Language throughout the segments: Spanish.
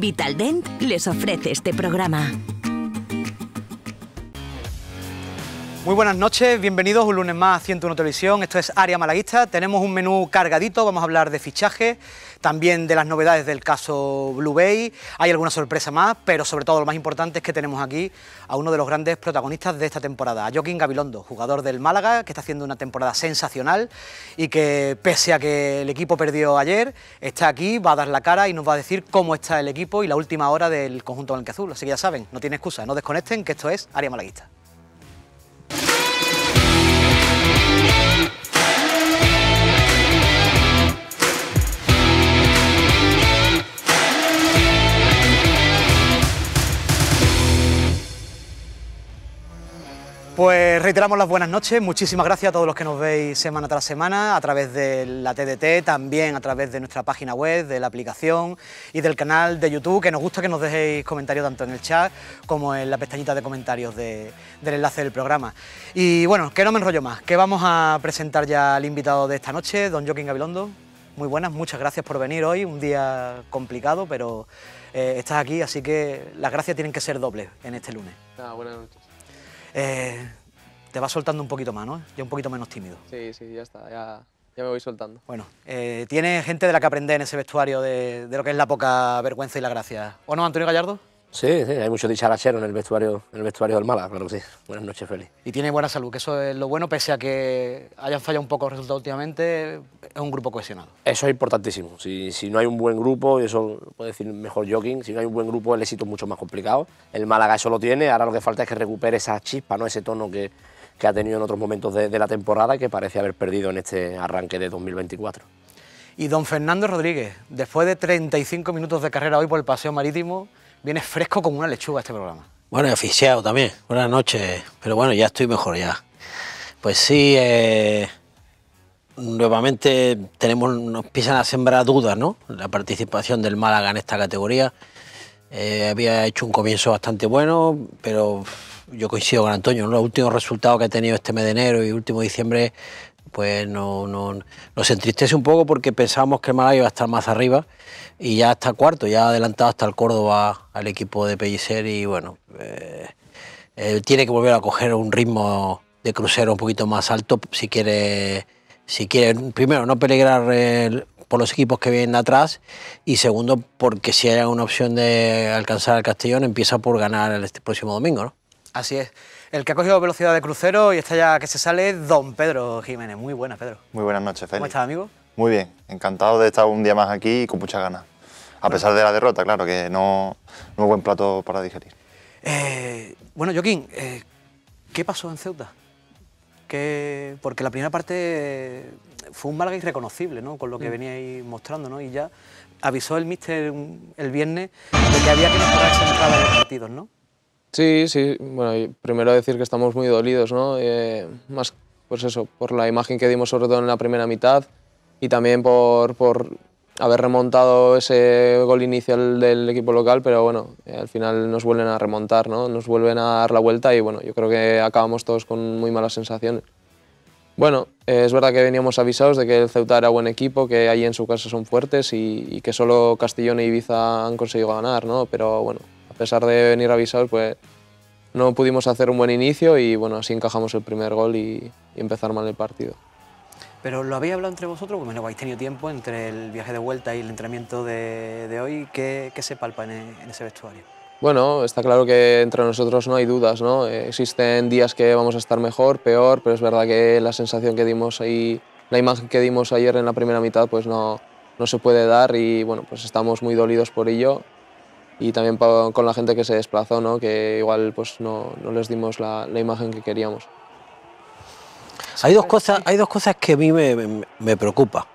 Vitaldent les ofrece este programa. Muy buenas noches, bienvenidos un lunes más a 101 Televisión, esto es Área Malaguista, tenemos un menú cargadito, vamos a hablar de fichaje, también de las novedades del caso Blue Bay, hay alguna sorpresa más, pero sobre todo lo más importante es que tenemos aquí a uno de los grandes protagonistas de esta temporada, a Joaquín Gabilondo, jugador del Málaga, que está haciendo una temporada sensacional y que pese a que el equipo perdió ayer, está aquí, va a dar la cara y nos va a decir cómo está el equipo y la última hora del conjunto en azul, así que ya saben, no tiene excusa, no desconecten que esto es Área Malaguista. Pues reiteramos las buenas noches, muchísimas gracias a todos los que nos veis semana tras semana a través de la TDT, también a través de nuestra página web, de la aplicación y del canal de YouTube, que nos gusta que nos dejéis comentarios tanto en el chat como en la pestañita de comentarios del enlace del programa. Y bueno, que no me enrollo más, que vamos a presentar ya al invitado de esta noche, don Joaquín Gabilondo. Muy buenas, muchas gracias por venir hoy, un día complicado, pero eh, estás aquí, así que las gracias tienen que ser dobles en este lunes. Ah, eh, te vas soltando un poquito más, ¿no? Ya un poquito menos tímido. Sí, sí, ya está, ya, me voy soltando. Bueno, eh, tiene gente de la que aprender en ese vestuario de, lo que es la poca vergüenza y la gracia. ¿O no, Antonio Gallardo? Sí, sí, hay mucho dicharachero en el vestuario, en el vestuario del Málaga, claro que sí. Buenas noches, Félix. Y tiene buena salud, que eso es lo bueno, pese a que hayan fallado un poco los resultados últimamente, es un grupo cohesionado. Eso es importantísimo. Si, no hay un buen grupo, y eso puede decir mejor Joking, si no hay un buen grupo el éxito es mucho más complicado. El Málaga eso lo tiene, ahora lo que falta es que recupere esa chispa, ¿no? ese tono que, que ha tenido en otros momentos de, la temporada que parece haber perdido en este arranque de 2024. Y don Fernando Rodríguez, después de 35 minutos de carrera hoy por el Paseo Marítimo, ...vienes fresco como una lechuga este programa. Bueno, y oficiado también. Buenas noches. Pero bueno, ya estoy mejor ya. Pues sí, eh, nuevamente tenemos, nos empiezan a sembrar dudas, ¿no? La participación del Málaga en esta categoría. Eh, había hecho un comienzo bastante bueno, pero yo coincido con Antonio, los últimos resultados que ha tenido este mes de enero y último diciembre, pues no, nos entristece un poco porque pensábamos que el Málaga iba a estar más arriba y ya está cuarto, ya ha adelantado hasta el Córdoba al equipo de Pellicer y bueno, eh, tiene que volver a coger un ritmo de crucero un poquito más alto si quiere, si quiere primero, no peligrar por los equipos que vienen atrás y segundo porque si hay una opción de alcanzar al Castellón empieza por ganar el este próximo domingo, ¿no? Así es. El que ha cogido velocidad de crucero y está ya que se sale, don Pedro Jiménez. Muy buenas, Pedro. Muy buenas noches, Félix. ¿Cómo estás, amigo? Muy bien, encantado de estar un día más aquí y con muchas ganas. A pesar de la derrota, claro, que no, no es buen plato para digerir. Eh, bueno, Joaquín, eh, ¿qué pasó en Ceuta? Porque la primera parte eh, fue un Málaga irreconocible, ¿no? Con lo que mm. venía veníais mostrando, ¿no? Y ya avisó el míster el viernes de que había que mejorar esa los partidos, ¿no? Sí, sí. Bueno, primero decir que estamos muy dolidos, ¿no? Eh, más, pues eso, por la imagen que dimos sobre todo en la primera mitad y también por, haber remontado ese gol inicial del equipo local, pero bueno, eh, al final nos vuelven a remontar, ¿no? Nos vuelven a dar la vuelta y bueno, yo creo que acabamos todos con muy malas sensaciones. Bueno, eh, es verdad que veníamos avisados de que el Ceuta era buen equipo, que allí en su casa son fuertes y, que solo Castellón e Ibiza han conseguido ganar, ¿no? Pero bueno, a pesar de venir avisados, pues no pudimos hacer un buen inicio y bueno, así encajamos el primer gol y, empezar mal el partido. Pero lo habéis hablado entre vosotros, porque bueno, habéis tenido tiempo entre el viaje de vuelta y el entrenamiento de, hoy. ¿Qué, se palpa en, en, ese vestuario? Bueno, está claro que entre nosotros no hay dudas, ¿no? Existen días que vamos a estar mejor, peor, pero es verdad que la sensación que dimos ahí, la imagen que dimos ayer en la primera mitad, pues no, no se puede dar y bueno, pues estamos muy dolidos por ello y también con la gente que se desplazó, ¿no? que igual pues, no, les dimos la, imagen que queríamos. Hay dos cosas, hay dos cosas que a mí me, me, preocupa.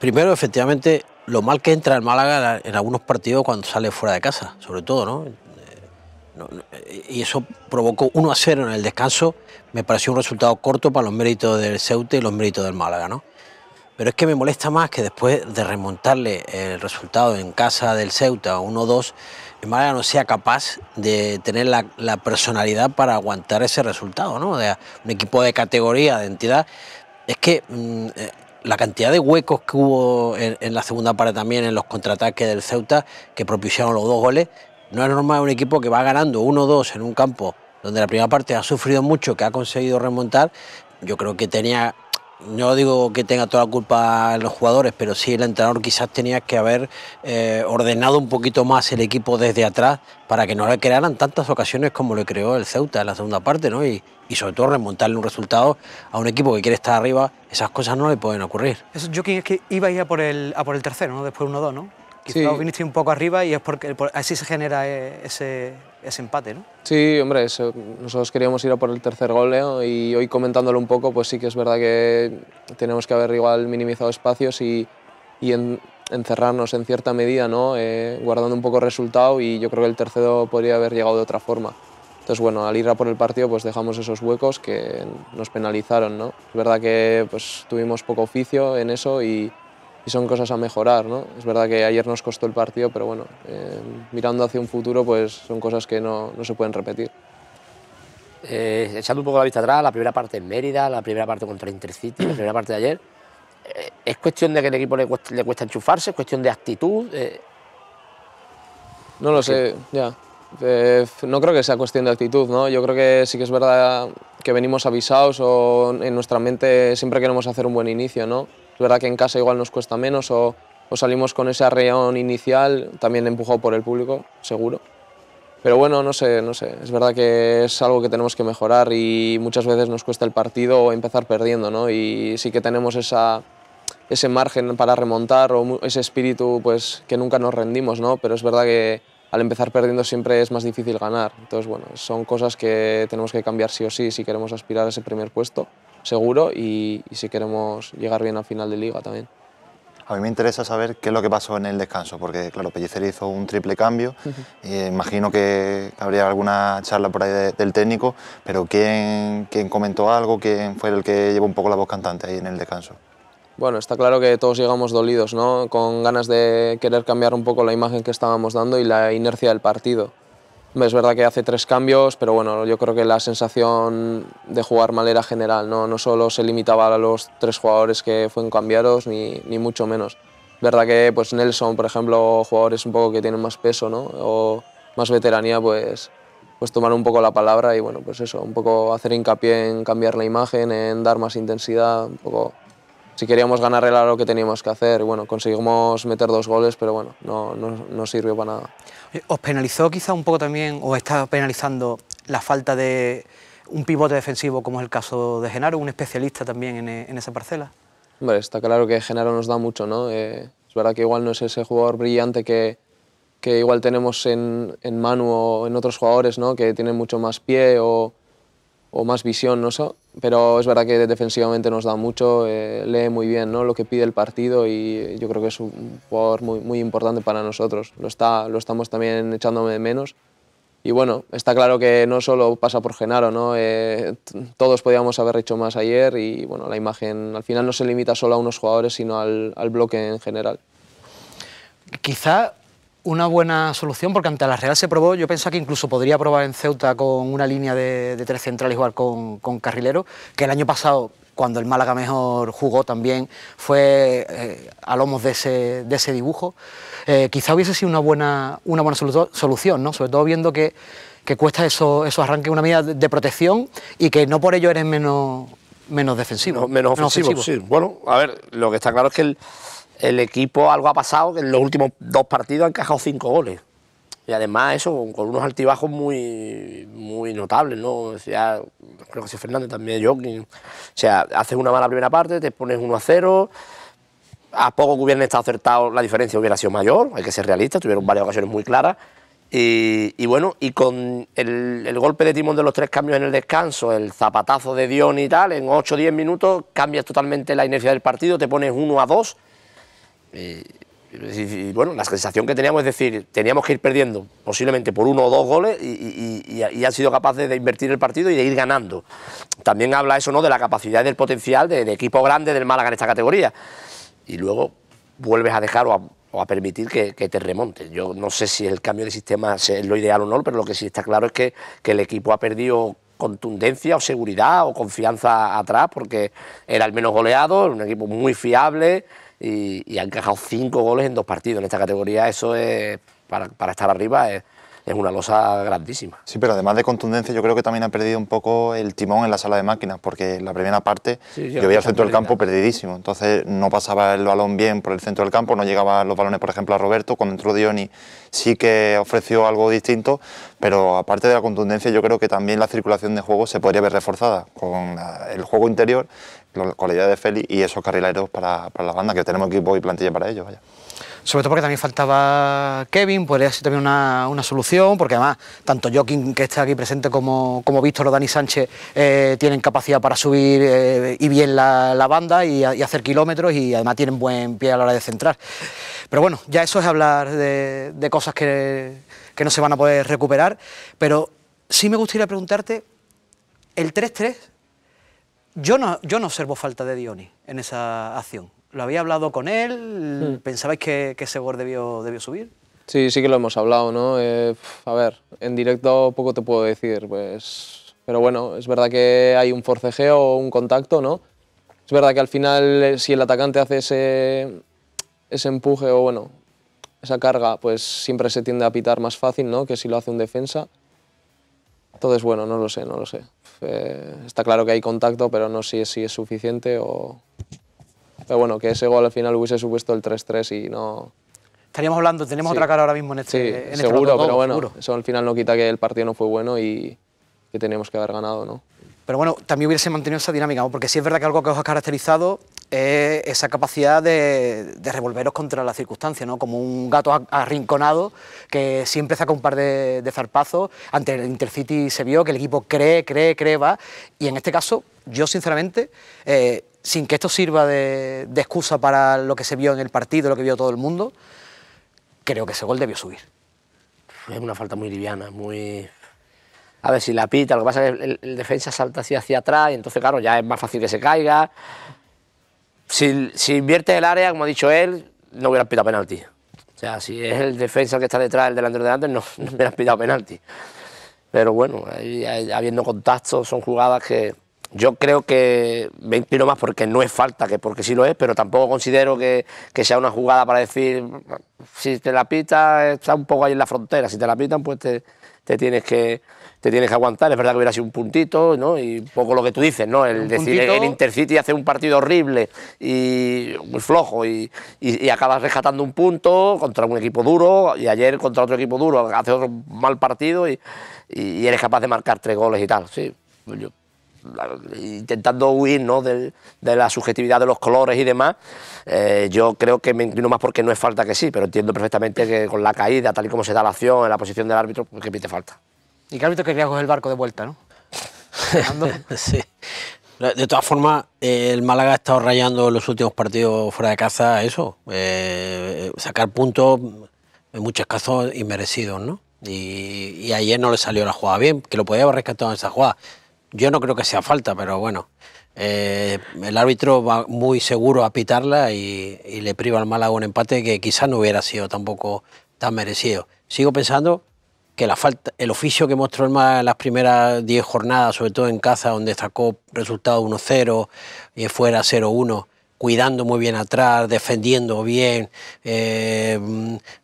Primero, efectivamente, lo mal que entra el Málaga en algunos partidos cuando sale fuera de casa, sobre todo, ¿no? Eh, y eso provocó 1 a 0 en el descanso, me pareció un resultado corto para los méritos del Ceuta y los méritos del Málaga, ¿no? Pero es que me molesta más que después de remontarle el resultado en casa del Ceuta 1-2, Málaga no sea capaz de tener la, personalidad para aguantar ese resultado, ¿no? De un equipo de categoría, de entidad. Es que mm, eh, la cantidad de huecos que hubo en, en, la segunda parte también, en los contraataques del Ceuta, que propiciaron los dos goles, no es normal un equipo que va ganando 1-2 en un campo donde la primera parte ha sufrido mucho, que ha conseguido remontar. Yo creo que tenía no digo que tenga toda la culpa los jugadores, pero sí el entrenador quizás tenía que haber eh, ordenado un poquito más el equipo desde atrás para que no le crearan tantas ocasiones como le creó el Ceuta en la segunda parte, ¿no? Y, sobre todo remontarle un resultado a un equipo que quiere estar arriba, esas cosas no le pueden ocurrir. Eso, yo creo que iba a por el, a por el tercero, ¿no? Después 1-2, ¿no? Quizás viniste un poco arriba y es porque así se genera eh, ese, es empate, ¿no? Sí, hombre, nosotros queríamos ir a por el tercer gol ¿eh? y hoy comentándolo un poco, pues sí que es verdad que tenemos que haber igual minimizado espacios y, encerrarnos en cierta medida, ¿no? Eh, guardando un poco el resultado y yo creo que el tercero podría haber llegado de otra forma. Entonces, bueno, al ir a por el partido, pues dejamos esos huecos que nos penalizaron, ¿no? Es verdad que pues, tuvimos poco oficio en eso y, y son cosas a mejorar. ¿no? Es verdad que ayer nos costó el partido, pero bueno, eh, mirando hacia un futuro pues son cosas que no, no se pueden repetir. Eh, echando un poco la vista atrás, la primera parte en Mérida, la primera parte contra Intercity, la primera parte de ayer, eh, ¿es cuestión de que el equipo le cuesta, enchufarse? ¿Es cuestión de actitud? No lo sé, ya. no creo que sea cuestión de actitud, ¿no? Yo creo que sí que es verdad que venimos avisados o en nuestra mente siempre queremos hacer un buen inicio, ¿no? Es verdad que en casa igual nos cuesta menos o, o salimos con ese arreón inicial, también empujado por el público, seguro. Pero bueno, no sé, no sé. Es verdad que es algo que tenemos que mejorar y muchas veces nos cuesta el partido empezar perdiendo, ¿no? Y sí que tenemos esa, ese margen para remontar o ese espíritu pues, que nunca nos rendimos, ¿no? Pero es verdad que al empezar perdiendo siempre es más difícil ganar. Entonces, bueno, son cosas que tenemos que cambiar sí o sí si queremos aspirar a ese primer puesto seguro y, si queremos llegar bien al final de liga también. A mí me interesa saber qué es lo que pasó en el descanso, porque claro, Pellicer hizo un triple cambio, imagino que habría alguna charla por ahí del técnico, pero ¿quién, ¿quién, comentó algo? ¿Quién fue el que llevó un poco la voz cantante ahí en el descanso? Bueno, está claro que todos llegamos dolidos, ¿no? con ganas de querer cambiar un poco la imagen que estábamos dando y la inercia del partido. Es verdad que hace tres cambios, pero bueno, yo creo que la sensación de jugar mal era general, no, no solo se limitaba a los tres jugadores que fueron cambiados, ni, mucho menos. Es verdad que pues Nelson, por ejemplo, jugadores un poco que tienen más peso o más veteranía, pues, pues tomar un poco la palabra y bueno, pues eso, un poco hacer hincapié en cambiar la imagen, en dar más intensidad, un poco si queríamos ganar era lo que teníamos que hacer. Bueno, conseguimos meter dos goles, pero bueno, no, no, no sirvió para nada. Eh, ¿Os penalizó quizá un poco también, o está penalizando la falta de un pivote defensivo, como es el caso de Genaro, un especialista también en, en esa parcela? Hombre, está claro que Genaro nos da mucho, ¿no? Eh, es verdad que igual no es ese jugador brillante que, que igual tenemos en, en Manu o en otros jugadores, ¿no? Que tienen mucho más pie o o más visión, ¿no? pero es verdad que defensivamente nos da mucho, eh, lee muy bien ¿no? lo que pide el partido y yo creo que es un jugador muy, muy importante para nosotros, lo, está, lo estamos también echándome de menos. Y bueno, está claro que no solo pasa por Genaro, ¿no? Eh, todos podíamos haber hecho más ayer y bueno, la imagen al final no se limita solo a unos jugadores, sino al, al bloque en general. Quizá una buena solución porque ante la Real se probó, yo pensaba que incluso podría probar en Ceuta con una línea de, tres centrales igual con, Carrilero, que el año pasado cuando el Málaga mejor jugó también, fue eh, a lomos de ese, de ese dibujo. Eh, quizá hubiese sido una buena, una buena solución, ¿no? sobre todo viendo que, que cuesta eso eso arranque una medida de protección y que no por ello eres menos, menos defensivo. menos, ofensivo, Sí. Bueno, a ver, lo que está claro es que el el equipo algo ha pasado, que en los últimos dos partidos ...han cajado cinco goles. Y además eso, con, unos altibajos muy, muy notables, ¿no? creo que si Fernández también, ...yo... O sea, haces una mala primera parte, te pones 1 a 0. A poco que hubieran estado acertados, la diferencia hubiera sido mayor, hay que ser realistas, tuvieron varias ocasiones muy claras. Y, bueno, y con el, golpe de timón de los tres cambios en el descanso, el zapatazo de Dion y tal, en 8 o 10 minutos cambias totalmente la inercia del partido, te pones 1 a 2 y, bueno, la sensación que teníamos es decir, teníamos que ir perdiendo posiblemente por uno o dos goles y, han sido capaces de invertir el partido y de ir ganando. También habla eso ¿no? de la capacidad y del potencial del de equipo grande del Málaga en esta categoría. Y luego vuelves a dejar o a, permitir que, te remonte. Yo no sé si el cambio de sistema es lo ideal o no, pero lo que sí está claro es que, que el equipo ha perdido contundencia o seguridad o confianza atrás porque era el menos goleado, un equipo muy fiable, y, y han encajado cinco goles en dos partidos. En esta categoría eso es, para, para estar arriba es, es una losa grandísima. Sí, pero además de contundencia, yo creo que también ha perdido un poco el timón en la sala de máquinas, porque la primera parte que yo, veía el centro del campo perdidísimo, entonces no pasaba el balón bien por el centro del campo, no llegaban los balones, por ejemplo, a Roberto, cuando entró Dioni sí que ofreció algo distinto, pero aparte de la contundencia, yo creo que también la circulación de juego se podría ver reforzada con el juego interior, ...con la idea de Feli... y esos carrileros para, para la banda, que tenemos equipo y plantilla para ellos. Vaya sobre todo porque también faltaba Kevin, podría pues ser también una, solución, porque además tanto Joaquín, que está aquí presente, como, como Víctor o Dani Sánchez eh, tienen capacidad para subir eh, y bien la, banda y, hacer kilómetros y además tienen buen pie a la hora de centrar. Pero bueno, ya eso es hablar de, de cosas que, que no se van a poder recuperar, pero sí me gustaría preguntarte, el 3-3, yo no, yo no observo falta de Dioni en esa acción. ¿Lo había hablado con él? Hmm. ¿Pensabais que, ese gol debió, debió subir? Sí, sí que lo hemos hablado, ¿no? Eh, a ver, en directo poco te puedo decir, pues... Pero bueno, es verdad que hay un forcejeo, un contacto, ¿no? Es verdad que al final, eh, si el atacante hace ese, ese empuje o, bueno, esa carga, pues siempre se tiende a pitar más fácil, ¿no? Que si lo hace un defensa. Entonces, bueno, no lo sé, no lo sé. Eh, está claro que hay contacto, pero no sé si es suficiente o, pero bueno, que ese gol al final hubiese supuesto el 3-3 y no... Estaríamos hablando, tenemos otra cara ahora mismo en este... este seguro, pero bueno, eso al final no quita que el partido no fue bueno y que teníamos que haber ganado, ¿no? Pero bueno, también hubiese mantenido esa dinámica, porque sí es verdad que algo que os ha caracterizado es esa capacidad de, revolveros contra las circunstancias, ¿no? Como un gato arrinconado que siempre saca un par de, zarpazos. Ante el Intercity se vio que el equipo cree, cree, cree, va. Y en este caso, yo sinceramente... Eh, sin que esto sirva de, excusa para lo que se vio en el partido, lo que vio todo el mundo, creo que ese gol debió subir. Es una falta muy liviana, muy... A ver, si la pita, lo que pasa es que el, defensa salta hacia atrás y entonces, claro, ya es más fácil que se caiga. Si, si invierte el área, como ha dicho él, no hubiera pitado penalti. O sea, si es el defensa que está detrás, el delantero delante, no, me hubieras pitado penalti. Pero bueno, habiendo contactos, son jugadas que, yo creo que me inspiro más porque no es falta, que porque sí lo es, pero tampoco considero que, sea una jugada para decir, si te la pita, está un poco ahí en la frontera, si te la pitan, pues te, tienes que te tienes que aguantar. Es verdad que hubiera sido un puntito, ¿no? Y un poco lo que tú dices, ¿no? El decir el Intercity hace un partido horrible y muy flojo y, acabas rescatando un punto contra un equipo duro y ayer contra otro equipo duro hace otro mal partido y, eres capaz de marcar tres goles y tal. Sí, yo intentando huir ¿no? de, la subjetividad de los colores y demás, eh, yo creo que me inclino más porque no es falta que sí, pero entiendo perfectamente que con la caída, tal y como se da la acción, en la posición del árbitro, pues que pide falta. Y qué árbitro quería coger el barco de vuelta, ¿no? De todas formas, el Málaga ha estado rayando en los últimos partidos fuera de casa eso, eh, sacar puntos en muchos casos inmerecidos, ¿no? Y, y, ayer no le salió la jugada bien, que lo podía haber rescatado en esa jugada. Yo no creo que sea falta, pero bueno, eh, el árbitro va muy seguro a pitarla y, le priva al Málaga un empate que quizás no hubiera sido tampoco tan merecido. Sigo pensando que la falta, el oficio que mostró el Málaga en las primeras 10 jornadas, sobre todo en casa, donde sacó resultado 1-0 y eh, fuera 0-1, cuidando muy bien atrás, defendiendo bien, eh,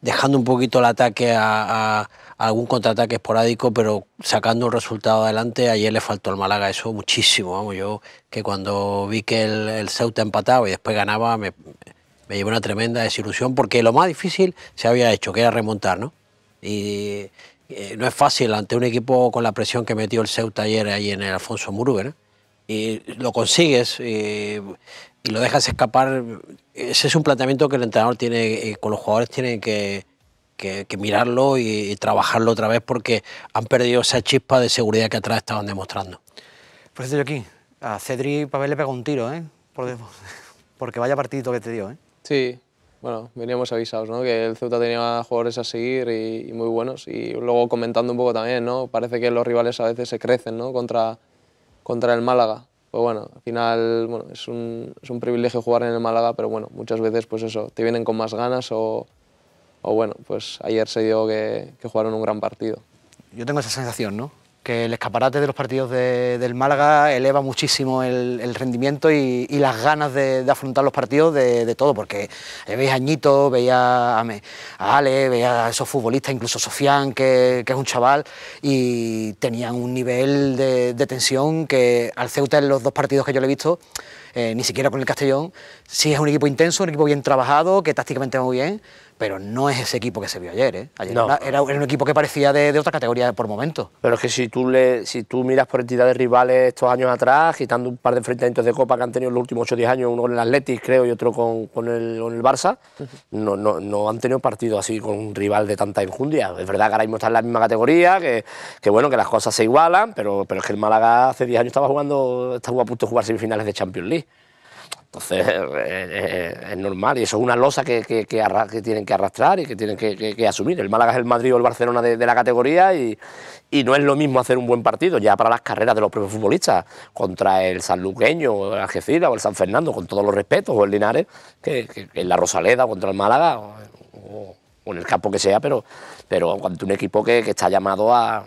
dejando un poquito el ataque a algún contraataque esporádico, pero sacando un resultado adelante, ayer le faltó al Málaga eso muchísimo. yo que cuando vi que el, Ceuta empataba y después ganaba, me, me llevó una tremenda desilusión, porque lo más difícil se había hecho, que era remontar, ¿no? Y, eh, no es fácil ante un equipo con la presión que metió el Ceuta ayer ahí en el Alfonso Murube Y lo consigues. Eh, y, lo dejas escapar. Ese es un planteamiento que el entrenador tiene, eh, con los jugadores tienen que, que, mirarlo y, trabajarlo otra vez porque han perdido esa chispa de seguridad que atrás estaban demostrando. Por cierto, aquí a Cedri Pavel le pegó un tiro, ¿eh? porque vaya partidito que te dio, ¿eh? Sí, bueno, veníamos avisados, ¿no? Que el Ceuta tenía jugadores a seguir y, muy buenos. Y luego comentando un poco también, ¿no? Parece que los rivales a veces se crecen, ¿no? Contra, contra el Málaga. Pues bueno, al final bueno, es, un, es un privilegio jugar en el Málaga, pero bueno, muchas veces pues eso, te vienen con más ganas o, o bueno, pues ayer se dio que, jugaron un gran partido. Yo tengo esa sensación, ¿no? que el escaparate de los partidos del Málaga eleva muchísimo el, rendimiento y, las ganas de, afrontar los partidos de, todo, porque eh, veis a Añito, veía a, Ale, veía a esos futbolistas, incluso Sofián, que, es un chaval, y tenían un nivel de, tensión que al Ceuta en los dos partidos que yo le he visto, eh, ni siquiera con el Castellón, sí es un equipo intenso, un equipo bien trabajado, que tácticamente va muy bien, pero no es ese equipo que se vio ayer. ¿eh? no. era, un equipo que parecía de, otra categoría por momentos. Pero es que si tú, le, si tú miras por entidades rivales estos años atrás, quitando un par de enfrentamientos de Copa que han tenido en los últimos 8 o 10 años, uno con el Atletic, creo, y otro con, el, con el, Barça, no, no, han tenido partido así con un rival de tanta injundia. Es verdad que ahora mismo está en la misma categoría, que, que bueno, que las cosas se igualan, pero, pero es que el Málaga hace 10 años estaba jugando, estaba a punto de jugar semifinales de Champions League. Entonces eh, eh, es, normal y eso es una losa que, tienen que arrastrar y que tienen que, asumir. El Málaga es el Madrid o el Barcelona de, la categoría y, no es lo mismo hacer un buen partido ya para las carreras de los propios futbolistas contra el sanluqueño, el Algeciras o el San Fernando, con todos los respetos, o el Linares, que, en la Rosaleda contra el Málaga o, en el campo que sea, pero, pero un equipo que está llamado a,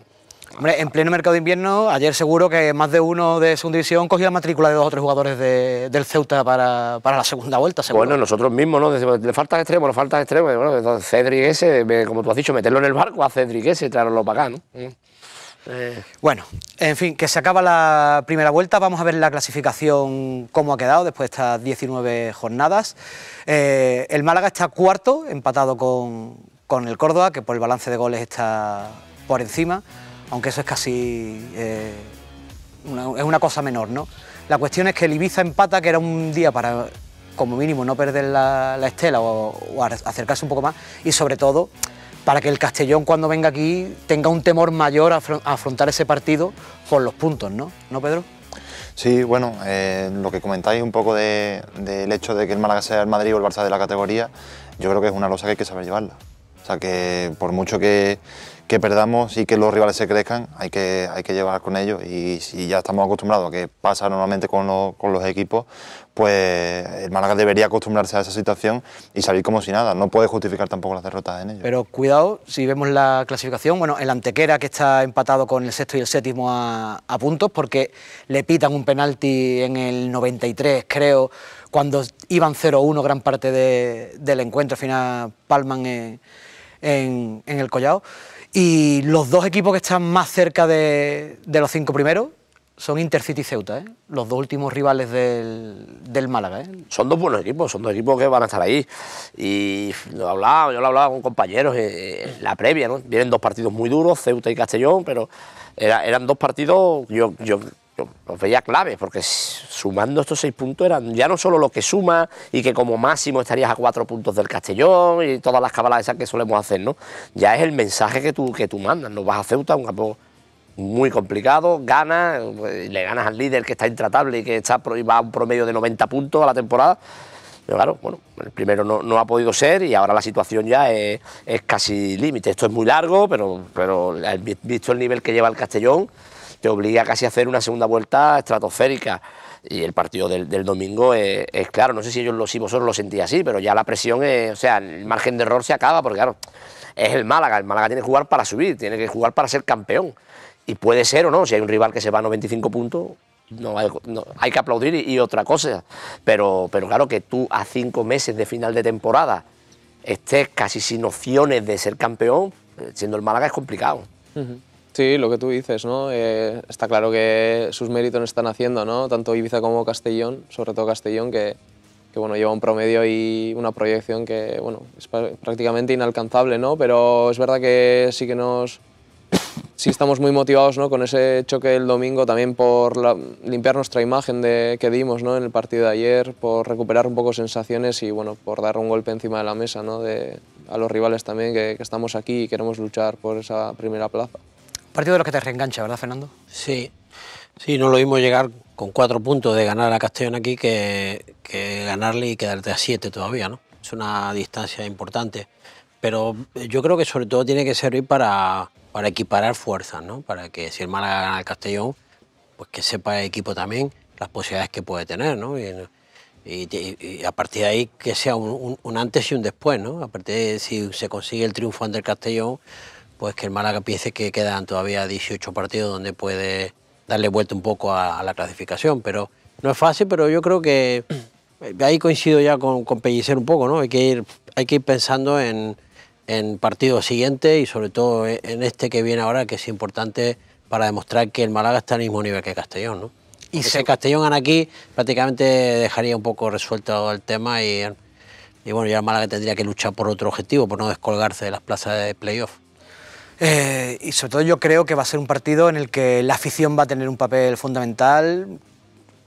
en pleno mercado de invierno, ayer seguro que más de uno de segunda división la matrícula de dos o tres jugadores del Ceuta para, la segunda vuelta, Bueno, nosotros mismos, ¿no? Le falta extremo, le faltan extremos. Bueno, Cedric ese, como tú has dicho, meterlo en el barco a Cedric ese, traerlo para acá, ¿no? Mm. Eh. Bueno, en fin, que se acaba la primera vuelta, vamos a ver la clasificación cómo ha quedado después de estas 19 jornadas. Eh, el Málaga está cuarto, empatado con el Córdoba, que por el balance de goles está por encima aunque eso es casi... Eh, una, es una cosa menor, ¿no? La cuestión es que el Ibiza empata, que era un día para, como mínimo, no perder la, estela o, acercarse un poco más, y sobre todo para que el Castellón cuando venga aquí tenga un temor mayor a, afrontar ese partido por los puntos, ¿no? ¿No, Pedro? Sí, bueno, eh, lo que comentáis un poco del de, hecho de que el Málaga sea el Madrid o el Barça de la categoría, yo creo que es una losa que hay que saber llevarla. O sea, que por mucho que, que perdamos y que los rivales se crezcan, hay que, hay que llevar con ellos. Y si ya estamos acostumbrados a que pasa normalmente con, los equipos, pues el Málaga debería acostumbrarse a esa situación y salir como si nada. No puede justificar tampoco las derrotas en ellos Pero cuidado, si vemos la clasificación, bueno, el Antequera que está empatado con el sexto y el séptimo a, puntos porque le pitan un penalti en el 93, creo, cuando iban 0-1 gran parte del encuentro, al final palman en, en el collado. Y los dos equipos que están más cerca de, los cinco primeros son Intercity y Ceuta, ¿eh? los dos últimos rivales del, del Málaga. ¿eh? Son dos buenos equipos, son dos equipos que van a estar ahí. Y lo hablaba, yo lo hablaba con compañeros eh, en la previa, ¿no? Vienen dos partidos muy duros, Ceuta y Castellón, pero eran dos partidos, yo los veía clave, porque sumando estos seis puntos eran ya no solo lo que suma y que como máximo estarías a cuatro puntos del Castellón y todas las cabaladas esas que solemos hacer, ¿no? Ya es el mensaje que tú, que tú mandas, No vas a Ceuta, un campo muy complicado, ganas le ganas al líder que está intratable y que está, va a un promedio de 90 puntos a la temporada. Pero claro, bueno, el primero no, ha podido ser y ahora la situación ya es, casi límite. Esto es muy largo, pero, pero visto el nivel que lleva el Castellón, te obliga casi a hacer una segunda vuelta estratosférica. Y el partido del, domingo es, claro, no sé si ellos lo, si vosotros lo sentís así, pero ya la presión, es, o sea, el margen de error se acaba, porque claro, es el Málaga, el Málaga tiene que jugar para subir, tiene que jugar para ser campeón. Y puede ser o no, si hay un rival que se va a 95 puntos, no hay, que aplaudir y, otra cosa. Pero, pero claro que tú a cinco meses de final de temporada estés casi sin opciones de ser campeón, eh, siendo el Málaga es complicado. Sí, lo que tú dices, ¿no? Eh, está claro que sus méritos no están haciendo, ¿no? Tanto Ibiza como Castellón, sobre todo Castellón, que, bueno, lleva un promedio y una proyección que bueno, es prácticamente inalcanzable, ¿no? Pero es verdad que sí que nos sí estamos muy motivados ¿no? con ese choque el domingo también por limpiar nuestra imagen de, que dimos ¿no? en el partido de ayer, por recuperar un poco sensaciones y bueno, por dar un golpe encima de la mesa ¿no? de, a los rivales también que, que estamos aquí y queremos luchar por esa primera plaza. Partido de los que te reengancha, ¿verdad, Fernando? Sí, sí, no lo vimos llegar con cuatro puntos de ganar a Castellón aquí que, ganarle y quedarte a siete todavía, ¿no? Es una distancia importante. Pero yo creo que sobre todo tiene que servir para, para equiparar fuerzas, ¿no? Para que si el Málaga gana el Castellón, pues que sepa el equipo también las posibilidades que puede tener, ¿no? Y, a partir de ahí que sea un, antes y un después, ¿no? A partir de si se consigue el triunfo ante el Castellón, pues que el Málaga piense que quedan todavía 18 partidos donde puede darle vuelta un poco a, la clasificación. Pero no es fácil, pero yo creo que eh, ahí coincido ya con, con Pellicer un poco, ¿no? Hay que ir, hay que ir pensando en, en partidos siguientes y sobre todo e, en este que viene ahora, que es importante para demostrar que el Málaga está al mismo nivel que Castellón, ¿no? Y si Castellón gana aquí, prácticamente dejaría un poco resuelto el tema y, y bueno, ya el Málaga tendría que luchar por otro objetivo, por no descolgarse de las plazas de playoff. Eh, y sobre todo yo creo que va a ser un partido en el que la afición va a tener un papel fundamental.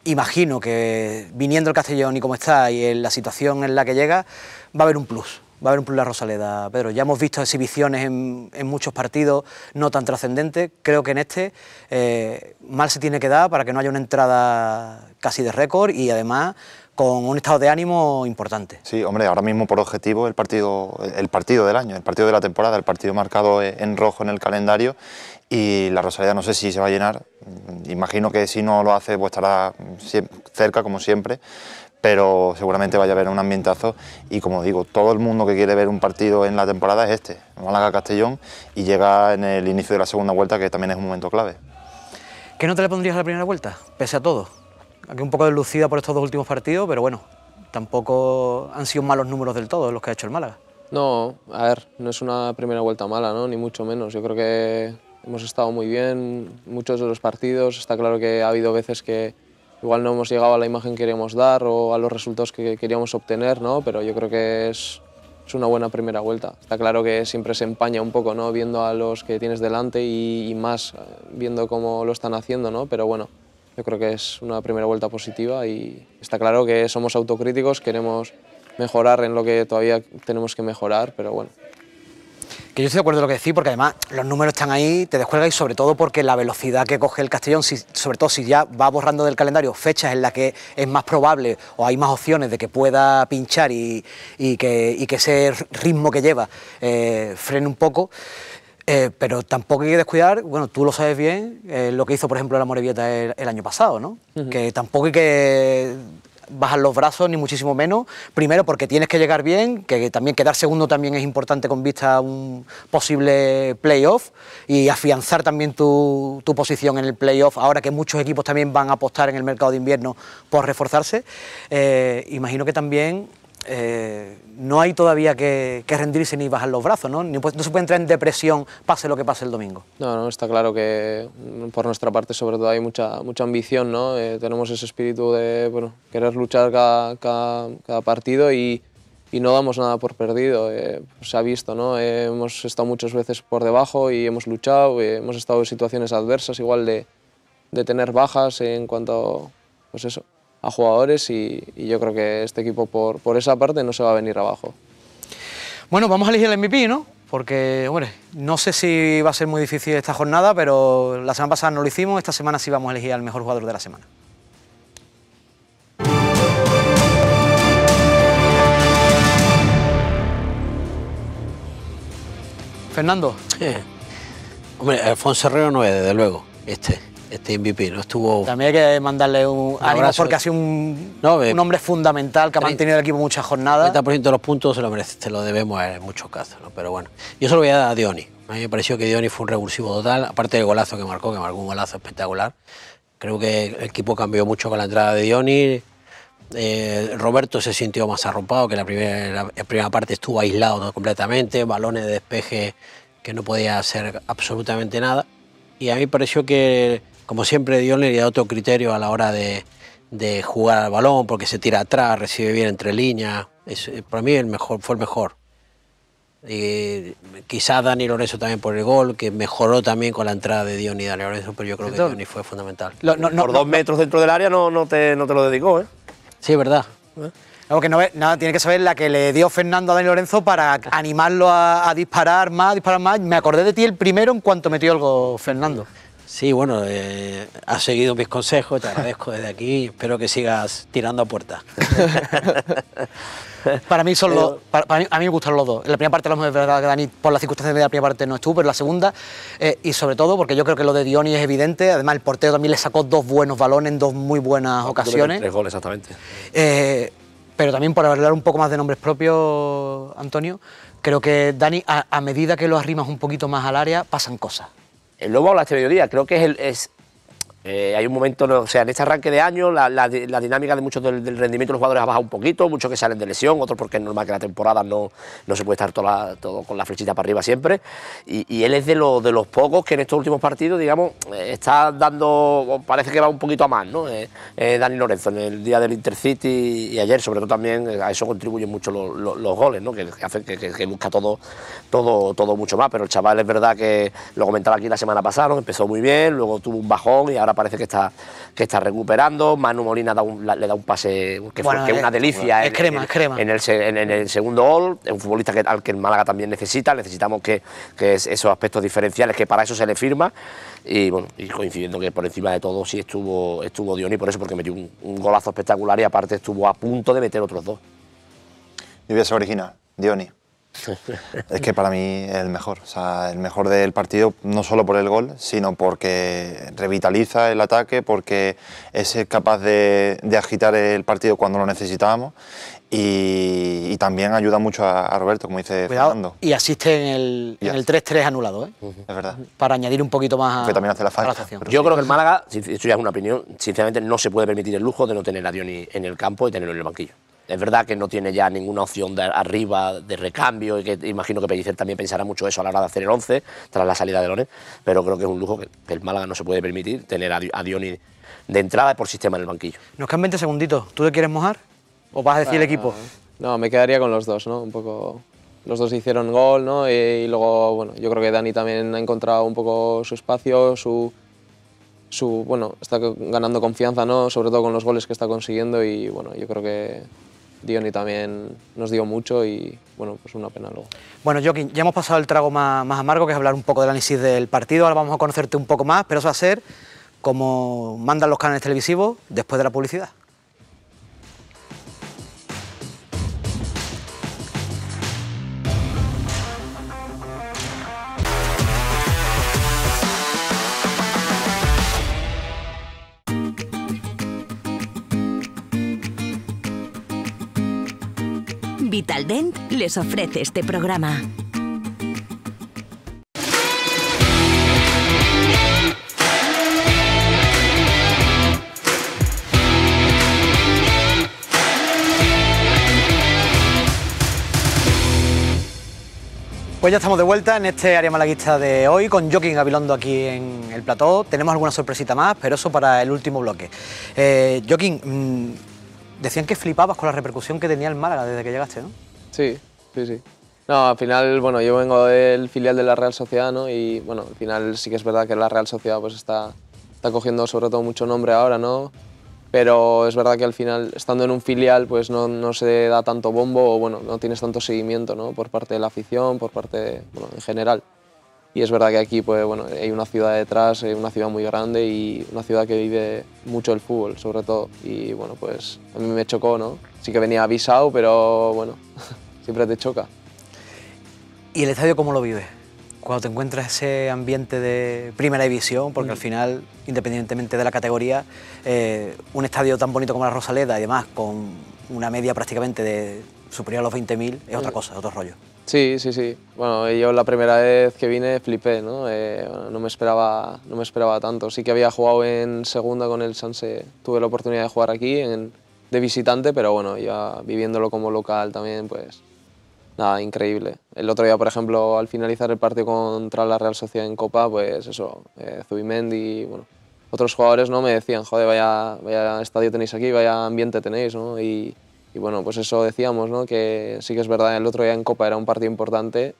Imagino que viniendo el Castellón y como está y en la situación en la que llega, va a haber un plus. Va a haber un plus la Rosaleda, Pedro. Ya hemos visto exhibiciones en, muchos partidos no tan trascendentes. Creo que en este eh, mal se tiene que dar para que no haya una entrada casi de récord y además con un estado de ánimo importante. Sí, hombre, ahora mismo por objetivo el partido, el partido del año, el partido de la temporada, el partido marcado en rojo en el calendario y la Rosaleda no sé si se va a llenar, imagino que si no lo hace pues estará cerca como siempre, pero seguramente vaya a haber un ambientazo y como digo, todo el mundo que quiere ver un partido en la temporada es este, Málaga-Castellón y llega en el inicio de la segunda vuelta que también es un momento clave. ¿Qué no te le pondrías a la primera vuelta, pese a todo? Aquí un poco deslucida por estos dos últimos partidos, pero bueno, tampoco han sido malos números del todo los que ha hecho el Málaga. No, a ver, no es una primera vuelta mala, ¿no? ni mucho menos. Yo creo que hemos estado muy bien, muchos de los partidos, está claro que ha habido veces que igual no hemos llegado a la imagen que queríamos dar o a los resultados que queríamos obtener, ¿no? pero yo creo que es, es una buena primera vuelta. Está claro que siempre se empaña un poco ¿no? viendo a los que tienes delante y, y más eh, viendo cómo lo están haciendo, ¿no? pero bueno, yo creo que es una primera vuelta positiva y está claro que somos autocríticos, queremos mejorar en lo que todavía tenemos que mejorar, pero bueno, que yo estoy de acuerdo con lo que decís, porque además los números están ahí, te descuelga y sobre todo porque la velocidad que coge el Castellón, sobre todo si ya va borrando del calendario fechas en las que es más probable o hay más opciones de que pueda pinchar y, que, ese ritmo que lleva eh, frene un poco. Eh, pero tampoco hay que descuidar, bueno, tú lo sabes bien, eh, lo que hizo, por ejemplo, la Morevieta el, año pasado, ¿no? Que tampoco hay que bajar los brazos, ni muchísimo menos. Primero, porque tienes que llegar bien, que también quedar segundo también es importante con vista a un posible playoff y afianzar también tu, posición en el playoff, ahora que muchos equipos también van a apostar en el mercado de invierno por reforzarse. Eh, imagino que también eh, no hay todavía que, rendirse ni bajar los brazos, ¿no? no se puede entrar en depresión, pase lo que pase el domingo. No, no, está claro que mm, por nuestra parte sobre todo hay mucha, mucha ambición, ¿no? Eh, tenemos ese espíritu de querer luchar cada, partido y, no damos nada por perdido, eh, se ha visto, ¿no? hemos estado muchas veces por debajo y hemos luchado, hemos estado en situaciones adversas igual de, de tener bajas en cuanto, pues eso, a jugadores y, yo creo que este equipo por, por esa parte no se va a venir abajo. Bueno, vamos a elegir el MVP, ¿no? Porque, hombre, no sé si va a ser muy difícil esta jornada, pero la semana pasada no lo hicimos, esta semana sí vamos a elegir al mejor jugador de la semana. Fernando. Hombre, Alfonso Herrero no es, desde luego, este este MVP, ¿no? Estuvo... También hay que mandarle un, ánimo porque ha sido un, eh, hombre fundamental que ha mantenido el equipo muchas jornadas. El 30% de los puntos se lo merece, lo debemos en muchos casos, ¿no? Pero bueno, yo se lo voy a dar a Dioni. A mí me pareció que Dioni fue un recursivo total, aparte del golazo que marcó, que marcó un golazo espectacular. Creo que el equipo cambió mucho con la entrada de Dioni. Eh, Roberto se sintió más arropado, que la primera, la primera parte estuvo aislado completamente, balones de despeje que no podía hacer absolutamente nada. Y a mí me pareció que como siempre, Dioner le da otro criterio a la hora de, jugar al balón, porque se tira atrás, recibe bien entre líneas. Es, eh, para mí el mejor, fue el mejor. Y quizás Dani Lorenzo también por el gol, que mejoró también con la entrada de Diony y Dani Lorenzo, pero yo creo que fue fundamental. por dos metros dentro del área no, no, te, no te lo dedicó, ¿eh? Sí, verdad. ¿Eh? que no, nada, tiene que saber la que le dio Fernando a Dani Lorenzo para animarlo a, disparar más, a disparar más. Me acordé de ti el primero en cuanto metió algo Fernando. Sí, bueno, eh, has seguido mis consejos, te agradezco desde aquí, espero que sigas tirando a puertas. para mí son los, a mí me gustan los dos. La primera parte lo verdad que Dani por las circunstancias de la primera parte no estuvo, pero la segunda eh, y sobre todo porque yo creo que lo de Dioni es evidente. Además el portero también le sacó dos buenos balones en dos muy buenas ocasiones. Tres goles exactamente. Eh, pero también por hablar un poco más de nombres propios, Antonio, creo que Dani a medida que lo arrimas un poquito más al área pasan cosas. Luego lobo la este creo que es, el, es eh, hay un momento, o sea, en este arranque de año la, dinámica de muchos del, rendimiento de los jugadores ha bajado un poquito, muchos que salen de lesión, otros porque es normal que la temporada no, no se puede estar todo con la flechita para arriba siempre. Y, él es de, los pocos que en estos últimos partidos, digamos, eh, está dando, parece que va un poquito a más, ¿no? Eh, Dani Lorenzo, en el día del Intercity y, ayer, sobre todo también, a eso contribuyen mucho los goles, ¿no? Que, que, busca todo, todo, todo mucho más. Pero el chaval es verdad que lo comentaba aquí la semana pasada, empezó muy bien, luego tuvo un bajón y ahora parece que está, que está recuperando. Manu Molina le da un pase que, fue, es una delicia. en, el, segundo gol un futbolista que, al que el Málaga también necesita. Necesitamos que, esos aspectos diferenciales, que para eso se le firma. Y bueno, y coincidiendo que por encima de todo sí estuvo, estuvo Diony, por eso, porque metió un, golazo espectacular y aparte estuvo a punto de meter otros dos. Lluvia original, Dioni es que para mí es el mejor, o sea, el mejor del partido, no solo por el gol, sino porque revitaliza el ataque, porque es capaz de, agitar el partido cuando lo necesitábamos y, también ayuda mucho a, Roberto, como dice Fernando. Y asiste en el, 3-3 anulado, ¿eh? Es verdad. Para añadir un poquito más a, también hace la falta. Yo creo que el Málaga, esto ya es una opinión, sinceramente no se puede permitir el lujo de no tener a Dioni en el campo y tenerlo en el banquillo. Es verdad que no tiene ya ninguna opción de arriba de recambio y que imagino que Pellicer también pensará mucho eso a la hora de hacer el 11 tras la salida de Lónez pero creo que es un lujo que, el Málaga no se puede permitir tener a, Diony de entrada por sistema en el banquillo. Nos quedan 20 segunditos, ¿tú te quieres mojar o vas a decir el ah, equipo? No, me quedaría con los dos, ¿no? Un poco los dos hicieron gol, ¿no? Y, y, luego, bueno, yo creo que Dani también ha encontrado un poco su espacio, su, su bueno, está ganando confianza, ¿no? Sobre todo con los goles que está consiguiendo y, bueno, yo creo que Diony también nos dio mucho y bueno, pues una pena luego. Bueno, Joaquín, ya hemos pasado el trago más amargo, que es hablar un poco del análisis del partido, ahora vamos a conocerte un poco más, pero eso va a ser como mandan los canales televisivos después de la publicidad. Vitaldent les ofrece este programa. Pues ya estamos de vuelta en este área malaguista de hoy con Joaquín Gabilondo aquí en el plató. Tenemos alguna sorpresita más, pero eso para el último bloque. Eh, Joaquín, mm, Decían que flipabas con la repercusión que tenía el Málaga desde que llegaste, ¿no? Sí, sí, sí. No, al final, bueno, yo vengo del filial de la Real Sociedad, ¿no? Y bueno, al final sí que es verdad que la Real Sociedad pues está, está cogiendo sobre todo mucho nombre ahora, ¿no? Pero es verdad que al final, estando en un filial, pues no, no se da tanto bombo o bueno, no tienes tanto seguimiento, ¿no? Por parte de la afición, por parte, bueno, en general y es verdad que aquí pues, bueno, hay una ciudad detrás, eh, una ciudad muy grande y una ciudad que vive mucho el fútbol, sobre todo. Y bueno, pues a mí me chocó, ¿no? Sí que venía avisado, pero bueno, siempre te choca. ¿Y el estadio cómo lo vive Cuando te encuentras ese ambiente de primera división, porque al mm. final, independientemente de la categoría, eh, un estadio tan bonito como la Rosaleda y demás, con una media prácticamente de superior a los 20.000, es otra mm. cosa, es otro rollo. Sí, sí, sí. Bueno, yo la primera vez que vine flipé, ¿no? Eh, no, me esperaba, no me esperaba tanto. Sí que había jugado en segunda con el Sanse, tuve la oportunidad de jugar aquí de visitante, pero bueno, ya viviéndolo como local también, pues nada, increíble. El otro día, por ejemplo, al finalizar el partido contra la Real Sociedad en Copa, pues eso, eh, Zubimendi, bueno, otros jugadores no me decían, joder, vaya, estadio tenéis aquí, vaya ambiente tenéis, ¿no? Y, y bueno, pues eso decíamos, ¿no? que sí que es verdad, el otro día en Copa era un partido importante,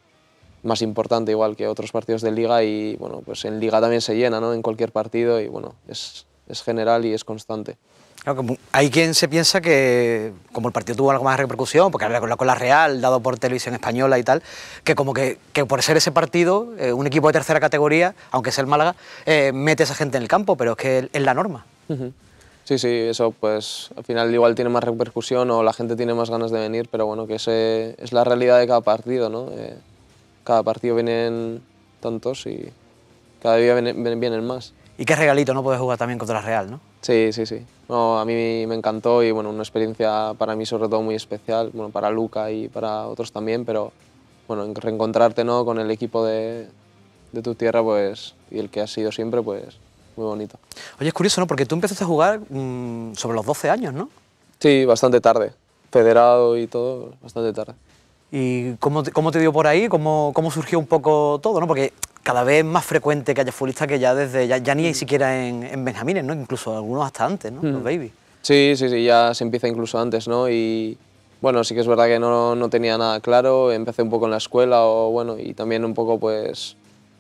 más importante igual que otros partidos de Liga y bueno, pues en Liga también se llena, ¿no? en cualquier partido y bueno, es, es general y es constante. Claro, hay quien se piensa que, como el partido tuvo algo más de repercusión, porque había con la cola real, dado por televisión española y tal, que como que, que por ser ese partido, eh, un equipo de tercera categoría, aunque sea el Málaga, eh, mete a esa gente en el campo, pero es que es la norma. Sí, sí, eso pues al final igual tiene más repercusión o la gente tiene más ganas de venir, pero bueno, que ese es la realidad de cada partido, ¿no? Eh, cada partido vienen tantos y cada día vienen, más. Y qué regalito, ¿no? Puedes jugar también contra la Real, ¿no? Sí, sí, sí. No, a mí me encantó y bueno, una experiencia para mí sobre todo muy especial, bueno, para Luca y para otros también, pero bueno, reencontrarte, ¿no? Con el equipo de, tu tierra, pues, y el que has sido siempre, pues, muy bonito. Oye, es curioso, ¿no? Porque tú empezaste a jugar mm, sobre los 12 años, ¿no? Sí, bastante tarde. Federado y todo, bastante tarde. ¿Y cómo te, dio por ahí? ¿Cómo, ¿Cómo surgió un poco todo? ¿no? Porque cada vez es más frecuente que haya futbolistas que ya desde ya, ni mm. siquiera en, en, Benjamines, ¿no? Incluso algunos hasta antes, ¿no? Los mm. baby. Sí, sí, sí, ya se empieza incluso antes, ¿no? Y bueno, sí que es verdad que no, no, tenía nada claro, empecé un poco en la escuela o bueno, y también un poco pues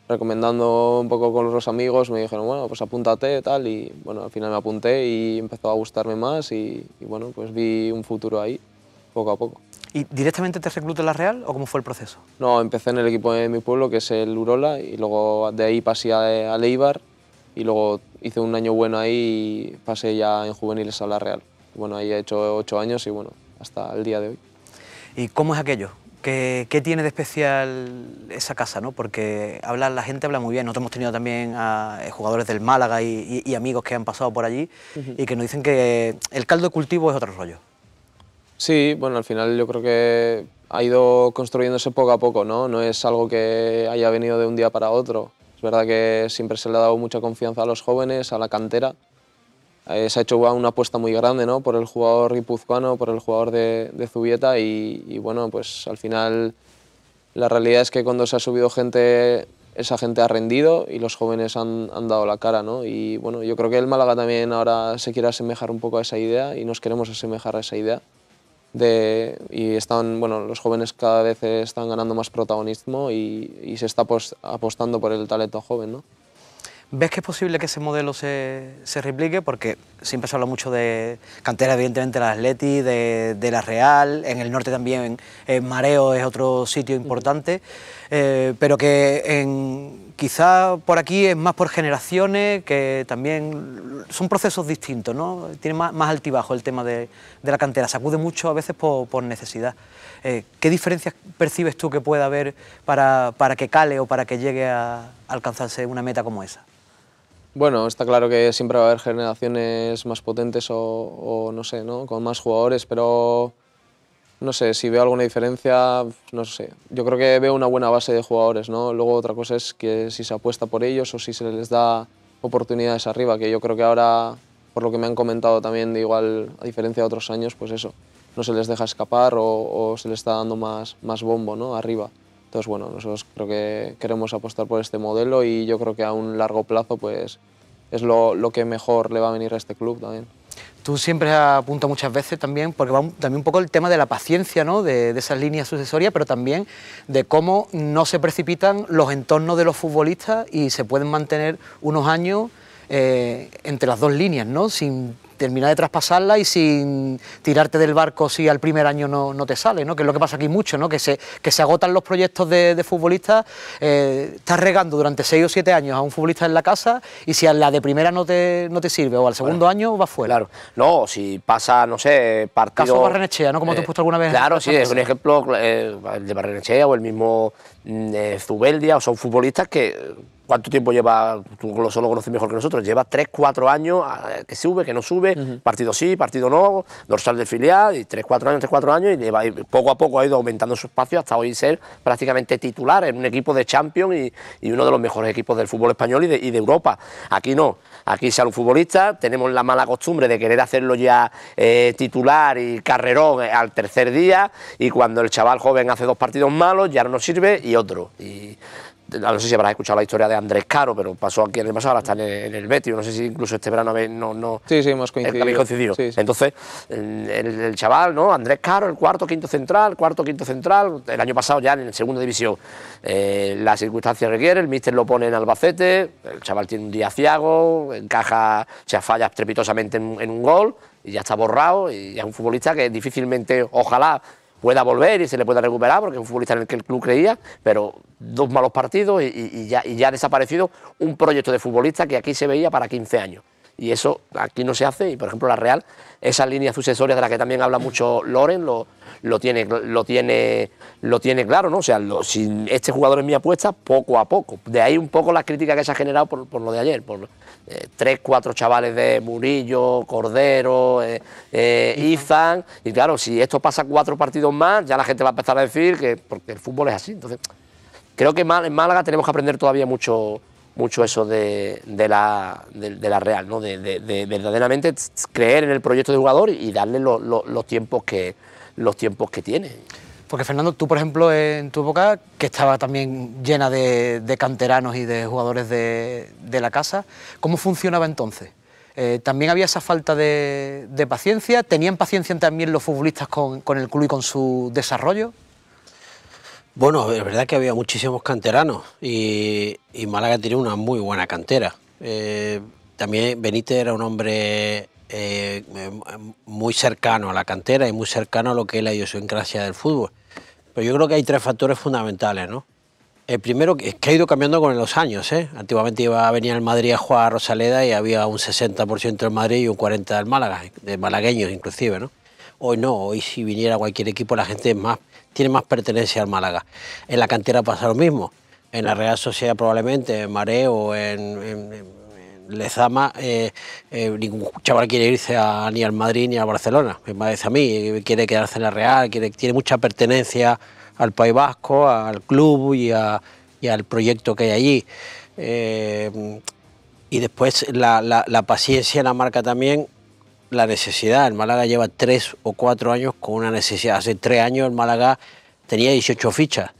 recomendando un poco con los amigos, me dijeron, bueno, pues apúntate tal, y bueno, al final me apunté y empezó a gustarme más y, bueno, pues vi un futuro ahí, poco a poco. ¿Y directamente te reclutó en la Real o cómo fue el proceso? No, empecé en el equipo de mi pueblo, que es el Urola, y luego de ahí pasé a, Leibar y luego hice un año bueno ahí y pasé ya en juveniles a la Real. Bueno, ahí he hecho ocho años y bueno, hasta el día de hoy. ¿Y cómo es aquello? ¿Qué, tiene de especial esa casa? ¿no? Porque habla, la gente habla muy bien. Nosotros hemos tenido también a eh, jugadores del Málaga y, amigos que han pasado por allí y que nos dicen que el caldo de cultivo es otro rollo. Sí, bueno, al final yo creo que ha ido construyéndose poco a poco, ¿no? No es algo que haya venido de un día para otro. Es verdad que siempre se le ha dado mucha confianza a los jóvenes, a la cantera, eh, se ha hecho una apuesta muy grande ¿no? por el jugador guipuzcoano, por el jugador de, de Zubieta y, bueno, pues al final la realidad es que cuando se ha subido gente, esa gente ha rendido y los jóvenes han, dado la cara, ¿no? Y bueno, yo creo que el Málaga también ahora se quiere asemejar un poco a esa idea y nos queremos asemejar a esa idea. De, y están, bueno, los jóvenes cada vez están ganando más protagonismo y, y se está apostando por el talento joven, ¿no? ¿Ves que es posible que ese modelo se, replique? Porque siempre se habla mucho de cantera, evidentemente, de la Atleti, de, la Real, en el norte también en Mareo es otro sitio importante, eh, pero que en, quizá por aquí es más por generaciones, que también son procesos distintos, ¿no? Tiene más, altibajo el tema de, la cantera, sacude mucho a veces por, necesidad. Eh, ¿Qué diferencias percibes tú que pueda haber para, que cale o para que llegue a alcanzarse una meta como esa? Bueno, está claro que siempre va a haber generaciones más potentes o, no sé, ¿no? Con más jugadores, pero no sé, si veo alguna diferencia, no sé. Yo creo que veo una buena base de jugadores, ¿no? Luego otra cosa es que si se apuesta por ellos o si se les da oportunidades arriba, que yo creo que ahora, por lo que me han comentado también, de igual, a diferencia de otros años, pues eso, no se les deja escapar o, o se les está dando más, más bombo, ¿no? Arriba. Entonces, bueno, nosotros creo que queremos apostar por este modelo y yo creo que a un largo plazo pues, es lo, que mejor le va a venir a este club también. Tú siempre apuntas muchas veces también, porque va también un poco el tema de la paciencia, ¿no? de, esas líneas sucesorias, pero también de cómo no se precipitan los entornos de los futbolistas y se pueden mantener unos años eh, entre las dos líneas, ¿no? sin Termina de traspasarla y sin tirarte del barco si al primer año no, te sale, ¿no? que es lo que pasa aquí mucho, ¿no? que, se, que se agotan los proyectos de, futbolistas, eh, estás regando durante seis o siete años a un futbolista en la casa y si a la de primera no te, no te sirve o al segundo año vas fuera. Claro, no, si pasa, no sé, partido... Caso Barrenechea, ¿no? Como te he eh, puesto alguna vez. Claro, sí, es un ejemplo, eh, el de Barrenechea o el mismo Mm, Zubeldia, o son futbolistas que, ¿cuánto tiempo lleva? Tú lo solo conoces mejor que nosotros, lleva 3, 4 años, ah, que sube, que no sube, partido sí, partido no, dorsal de filial, y 3, 4 años, 3, 4 años, y, lleva, poco a poco ha ido aumentando su espacio hasta hoy ser prácticamente titular en un equipo de Champions y, uno de los mejores equipos del fútbol español y de, y de Europa. Aquí no, Aquí sale un futbolista, tenemos la mala costumbre de querer hacerlo ya eh, titular y carrerón eh, al tercer día y cuando el chaval joven hace dos partidos malos ya no nos sirve y otro. Ah, no sé si habrás escuchado la historia de Andrés Caro, pero pasó aquí el el pasado, ahora está en el, Betis, no sé si incluso este verano habéis, no, sí, sí, hemos coincidido. Entonces, el, chaval, ¿no? Andrés Caro, el cuarto, quinto central, cuarto, quinto central, el año pasado ya en segunda división, eh, las circunstancias requieren, el míster lo pone en Albacete, el chaval tiene un día ciago, encaja, se falla estrepitosamente en un gol, y ya está borrado, y es un futbolista que difícilmente, ojalá, pueda volver y se le pueda recuperar, porque es un futbolista en el que el club creía, pero dos malos partidos y, ya, ha desaparecido un proyecto de futbolista que aquí se veía para 15 años y eso aquí no se hace y por ejemplo la Real esa línea sucesoria de la que también habla mucho Loren lo, lo tiene lo tiene lo tiene claro no o sea lo, si este jugador es mi apuesta poco a poco de ahí un poco la crítica que se ha generado por, lo de ayer por eh, tres, cuatro chavales de Murillo, Cordero, eh, eh Izan. Y claro, si esto pasa cuatro partidos más, ya la gente va a empezar a decir que porque el fútbol es así. Entonces, creo que en Málaga tenemos que aprender todavía mucho, mucho eso de, la, de, la, Real, ¿no? de, verdaderamente creer en el proyecto de jugador y darle los, tiempos que, los tiempos que tiene. Porque Fernando, tú por ejemplo en tu época, que estaba también llena de, canteranos y de jugadores de, la casa, ¿cómo funcionaba entonces? Eh, ¿También había esa falta de, paciencia? ¿Tenían paciencia también los futbolistas con, el club y con su desarrollo? Bueno, es verdad que había muchísimos canteranos y, Málaga tenía una muy buena cantera. Eh, también Benítez era un hombre eh, muy cercano a la cantera y muy cercano a lo que él es la idiosincrasia del fútbol. Pero yo creo que hay tres factores fundamentales, ¿no? El primero es que ha ido cambiando con los años. ¿eh? Antiguamente iba a venir al Madrid a jugar a Rosaleda y había un 60% del Madrid y un 40% del Málaga, de malagueños inclusive. ¿no? Hoy no, hoy si viniera cualquier equipo la gente es más, tiene más pertenencia al Málaga. En la cantera pasa lo mismo. En la Real Sociedad probablemente, en Mareo, en Lezama, eh, eh, ningún chaval quiere irse a, ni al Madrid ni a Barcelona, me parece a mí, eh, quiere quedarse en la Real, quiere, tiene mucha pertenencia al País Vasco, al club y, a, al proyecto que hay allí. Eh, y después la, la, la paciencia la marca también la necesidad. El Málaga lleva tres o cuatro años con una necesidad. Hace tres años el Málaga tenía 18 fichas.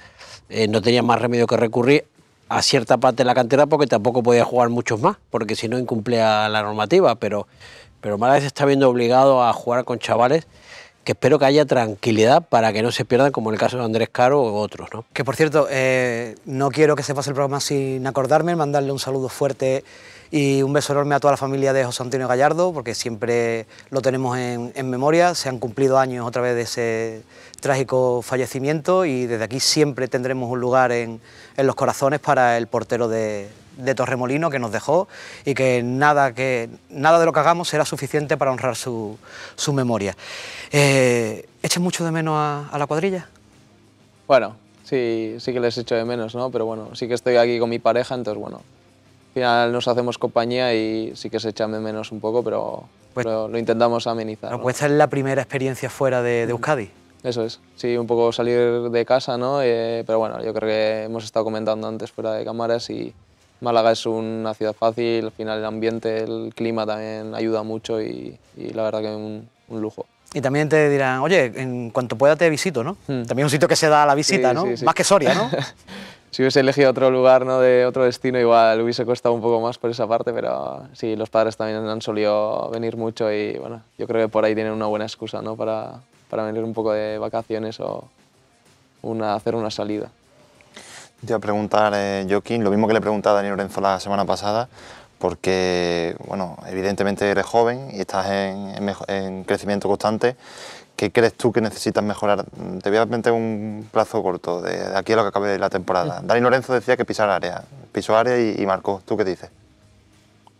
no tenía más remedio que recurrir a cierta parte de la cantera porque tampoco podía jugar muchos más, porque si no incumplía la normativa, pero, pero Málaga se está viendo obligado a jugar con chavales que espero que haya tranquilidad para que no se pierdan, como en el caso de Andrés Caro u otros. ¿no? Que por cierto, eh, no quiero que se pase el programa sin acordarme, mandarle un saludo fuerte y un beso enorme a toda la familia de José Antonio Gallardo, porque siempre lo tenemos en, memoria. Se han cumplido años otra vez de ese trágico fallecimiento y desde aquí siempre tendremos un lugar en, los corazones para el portero de, Torremolino que nos dejó y que nada, que nada de lo que hagamos será suficiente para honrar su, memoria. Eh, ¿Echen mucho de menos a, a, la cuadrilla? Bueno, sí, sí que les echo de menos, ¿no? Pero bueno, sí que estoy aquí con mi pareja, entonces bueno, final nos hacemos compañía y sí que se echan de menos un poco, pero, pues lo intentamos amenizar. ¿Lo esta es la primera experiencia fuera de, Euskadi. Eso es, sí, un poco salir de casa, ¿no? Eh, pero bueno, yo creo que hemos estado comentando antes fuera de cámaras y Málaga es una ciudad fácil, al final el ambiente, el clima también ayuda mucho y, la verdad que es un, lujo. Y también te dirán, oye, en cuanto pueda te visito, ¿no? Hmm. También es un sitio que se da a la visita, ¿no? Más que Soria, ¿no? si hubiese elegido otro lugar, ¿no? de otro destino, igual hubiese costado un poco más por esa parte, pero sí, los padres también han solido venir mucho y bueno, yo creo que por ahí tienen una buena excusa ¿no? para, venir un poco de vacaciones o una, hacer una salida. Yo a preguntar, eh, Joaquín, lo mismo que le pregunté a Daniel Lorenzo la semana pasada, porque, bueno, evidentemente eres joven y estás en crecimiento constante ¿qué crees tú que necesitas mejorar? Te voy a meter un plazo corto, de, aquí a lo que acabe la temporada. Dani Lorenzo decía que pisar área, pisó área y, marcó. ¿Tú qué dices?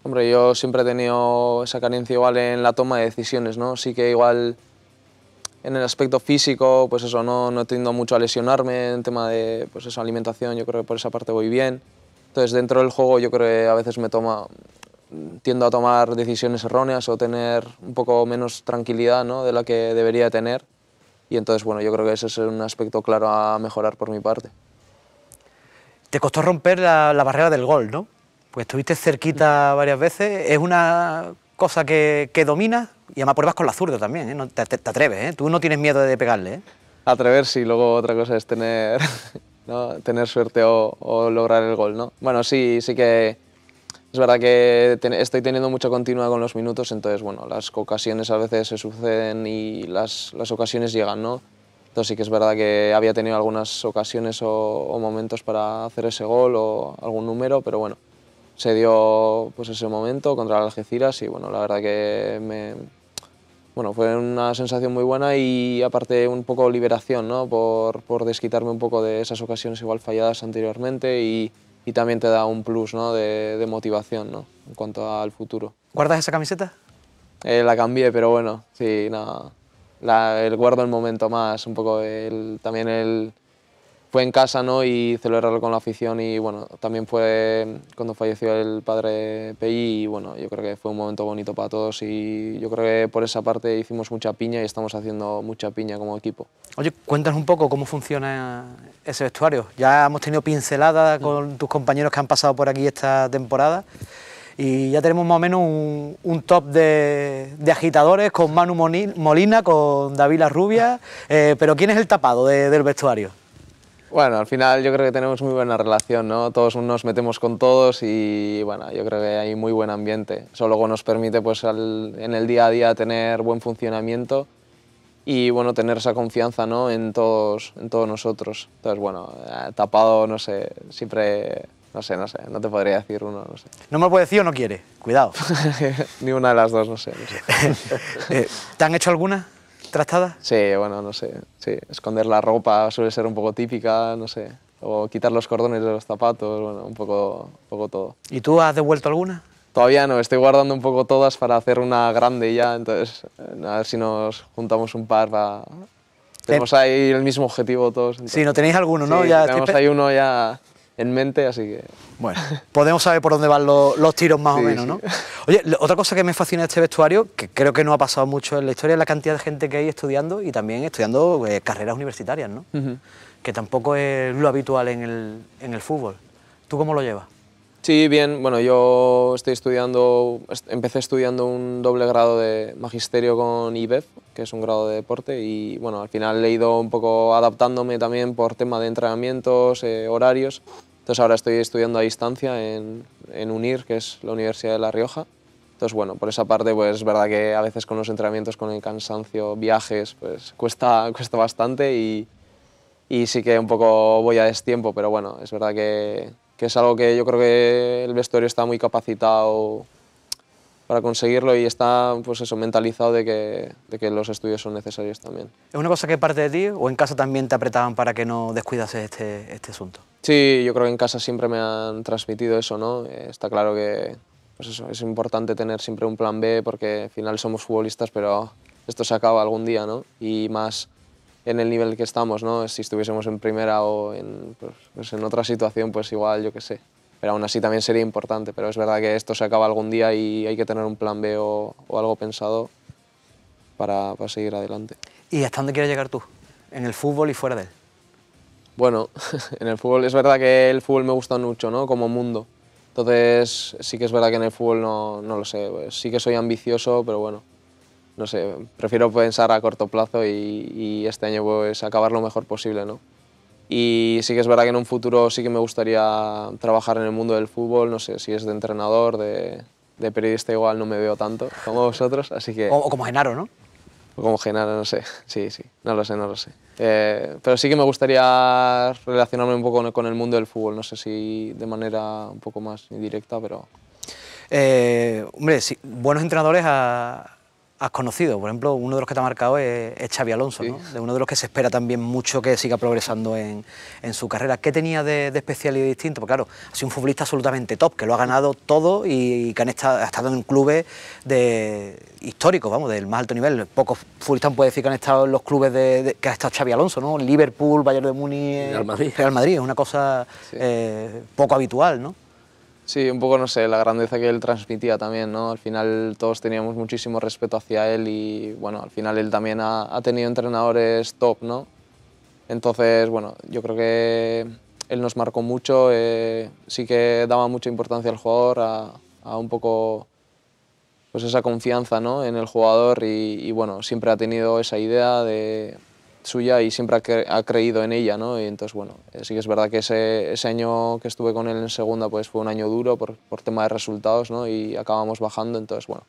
Hombre, yo siempre he tenido esa carencia igual en la toma de decisiones, ¿no? Sí que igual en el aspecto físico, pues eso, no, no tenido mucho a lesionarme, en tema de pues alimentación yo creo que por esa parte voy bien. Entonces dentro del juego yo creo que a veces me toma, tiendo a tomar decisiones erróneas o tener un poco menos tranquilidad de la que debería tener. Y entonces, bueno, yo creo que ese es un aspecto claro a mejorar por mi parte. Te costó romper la, barrera del gol, ¿no? Pues estuviste cerquita mm. varias veces. Es una cosa que, que y además pruebas con la zurda también. ¿eh? No, te, atreves, ¿eh? Tú no tienes miedo de pegarle. ¿eh? Atreverse y luego otra cosa es tener, ¿no? tener suerte o, o lograr el gol, ¿no? Bueno, sí, sí que es verdad que estoy teniendo mucha continua con los minutos, entonces, bueno, las ocasiones a veces se suceden y las, las ocasiones llegan, ¿no? Entonces sí que es verdad que había tenido algunas ocasiones o, momentos para hacer ese gol o algún número, pero bueno, se dio pues ese momento contra el Algeciras y bueno, la verdad que me, bueno, fue una sensación muy buena y aparte un poco liberación, ¿no? Por, por desquitarme un poco de esas ocasiones igual falladas anteriormente y, y también te da un plus ¿no? de, motivación en cuanto al futuro. ¿Guardas esa camiseta? Eh, la cambié, pero bueno, sí, no, la, el guardo el momento más, un poco el, también el, fue en casa ¿no? y celebrarlo con la afición y bueno, también fue cuando falleció el padre Pelli y bueno, yo creo que fue un momento bonito para todos y yo creo que por esa parte hicimos mucha piña y estamos haciendo mucha piña como equipo. Oye, cuéntanos un poco cómo funciona ese vestuario. Ya hemos tenido pincelada mm. con tus compañeros que han pasado por aquí esta temporada y ya tenemos más o menos un, top de, agitadores con Manu Molina, con David La Rubia, eh, pero ¿quién es el tapado del vestuario? Bueno, al final yo creo que tenemos muy buena relación, ¿no? Todos nos metemos con todos y bueno, yo creo que hay muy buen ambiente. Eso luego nos permite pues en el día a día tener buen funcionamiento y bueno, tener esa confianza ¿no? en, todos, en todos nosotros. Entonces, bueno, eh, tapado, no sé, siempre, no sé, no sé, no te podría decir uno, no sé. ¿No me lo puede decir o no quiere? Cuidado. Ni una de las dos, No sé. Eh, ¿Te han hecho alguna? Sí, bueno, no sé. Sí, esconder la ropa suele ser un poco típica, no sé. O quitar los cordones de los zapatos, bueno, un poco, poco todo. ¿Y tú has devuelto alguna? Todavía no, estoy guardando un poco todas para hacer una grande ya, entonces eh, a ver si nos juntamos un par para... Tenemos ahí el mismo objetivo todos. Sí, no tenéis alguno, ¿no? ya tenemos ahí uno ya en mente, así que... Bueno, podemos saber por dónde van los, tiros más o menos, ¿no? Oye, otra cosa que me fascina de este vestuario, que creo que no ha pasado mucho en la historia, es la cantidad de gente que hay estudiando y también estudiando eh, carreras universitarias, ¿no? Que tampoco es lo habitual en el, en el fútbol. ¿Tú cómo lo llevas? Sí, bien. Bueno, yo estoy estudiando, empecé estudiando un doble grado de magisterio con IBEF, que es un grado de deporte, y bueno, al final he ido un poco adaptándome también por tema de entrenamientos, eh, horarios. Entonces ahora estoy estudiando a distancia en, UNIR, que es la Universidad de La Rioja. Entonces, bueno, por esa parte, pues es verdad que a veces con los entrenamientos, con el cansancio, viajes, pues cuesta, cuesta bastante y, y sí que un poco voy a destiempo, pero bueno, es verdad que es algo que yo creo que el vestuario está muy capacitado para conseguirlo y está pues eso, mentalizado de que, de que, los estudios son necesarios también. ¿Es una cosa que parte de ti o en casa también te apretaban para que no descuidases este, este asunto? Sí, yo creo que en casa siempre me han transmitido eso, ¿no? Eh, está claro que pues eso, es importante tener siempre un plan B porque al final somos futbolistas, pero esto se acaba algún día, ¿no? Y más en el nivel que estamos, ¿no? Si estuviésemos en primera o pues, pues en, otra situación, pues igual, yo qué sé. Pero aún así también sería importante, pero es verdad que esto se acaba algún día y hay que tener un plan B o, algo pensado para, seguir adelante. ¿Y hasta dónde quieres llegar tú? ¿En el fútbol y fuera de él? Bueno, en el fútbol, es verdad que el fútbol me gusta mucho, ¿no? Como mundo. Entonces, sí que es verdad que en el fútbol no, no lo sé. Pues sí que soy ambicioso, pero bueno, no sé, prefiero pensar a corto plazo y, este año pues acabar lo mejor posible, ¿no? Y sí que es verdad que en un futuro sí que me gustaría trabajar en el mundo del fútbol, no sé si es de entrenador, de, periodista igual no me veo tanto como vosotros, así que... O, como Genaro, ¿no? O como Genaro, no sé, sí, sí, no lo sé, no lo sé. Eh, pero sí que me gustaría relacionarme un poco con el mundo del fútbol, no sé si de manera un poco más indirecta, pero... Eh, hombre, buenos entrenadores a, has conocido. Por ejemplo, uno de los que te ha marcado es, Xavi Alonso, ¿no? de uno de los que se espera también mucho que siga progresando en, su carrera. ¿Qué tenía de, especial y distinto? Porque claro, ha sido un futbolista absolutamente top, que lo ha ganado todo y, que han estado, ha estado en clubes de, históricos, vamos, del más alto nivel. Pocos futbolistas pueden decir que han estado en los clubes de, que ha estado Xavi Alonso, ¿no? Liverpool, Bayern de Múnich, Real Madrid. es una cosa eh, poco habitual, ¿no? Sí, un poco, no sé, la grandeza que él transmitía también, ¿no? Al final todos teníamos muchísimo respeto hacia él y, bueno, al final él también ha, tenido entrenadores top, ¿no? Entonces, bueno, yo creo que él nos marcó mucho, eh, sí que daba mucha importancia al jugador, a, un poco pues esa confianza ¿no? en el jugador y, bueno, siempre ha tenido esa idea de, suya y siempre ha, creído en ella, ¿no? Y entonces, bueno, eh, sí que es verdad que ese, año que estuve con él en segunda, pues fue un año duro por, por tema de resultados, ¿no? Y acabamos bajando, entonces, bueno.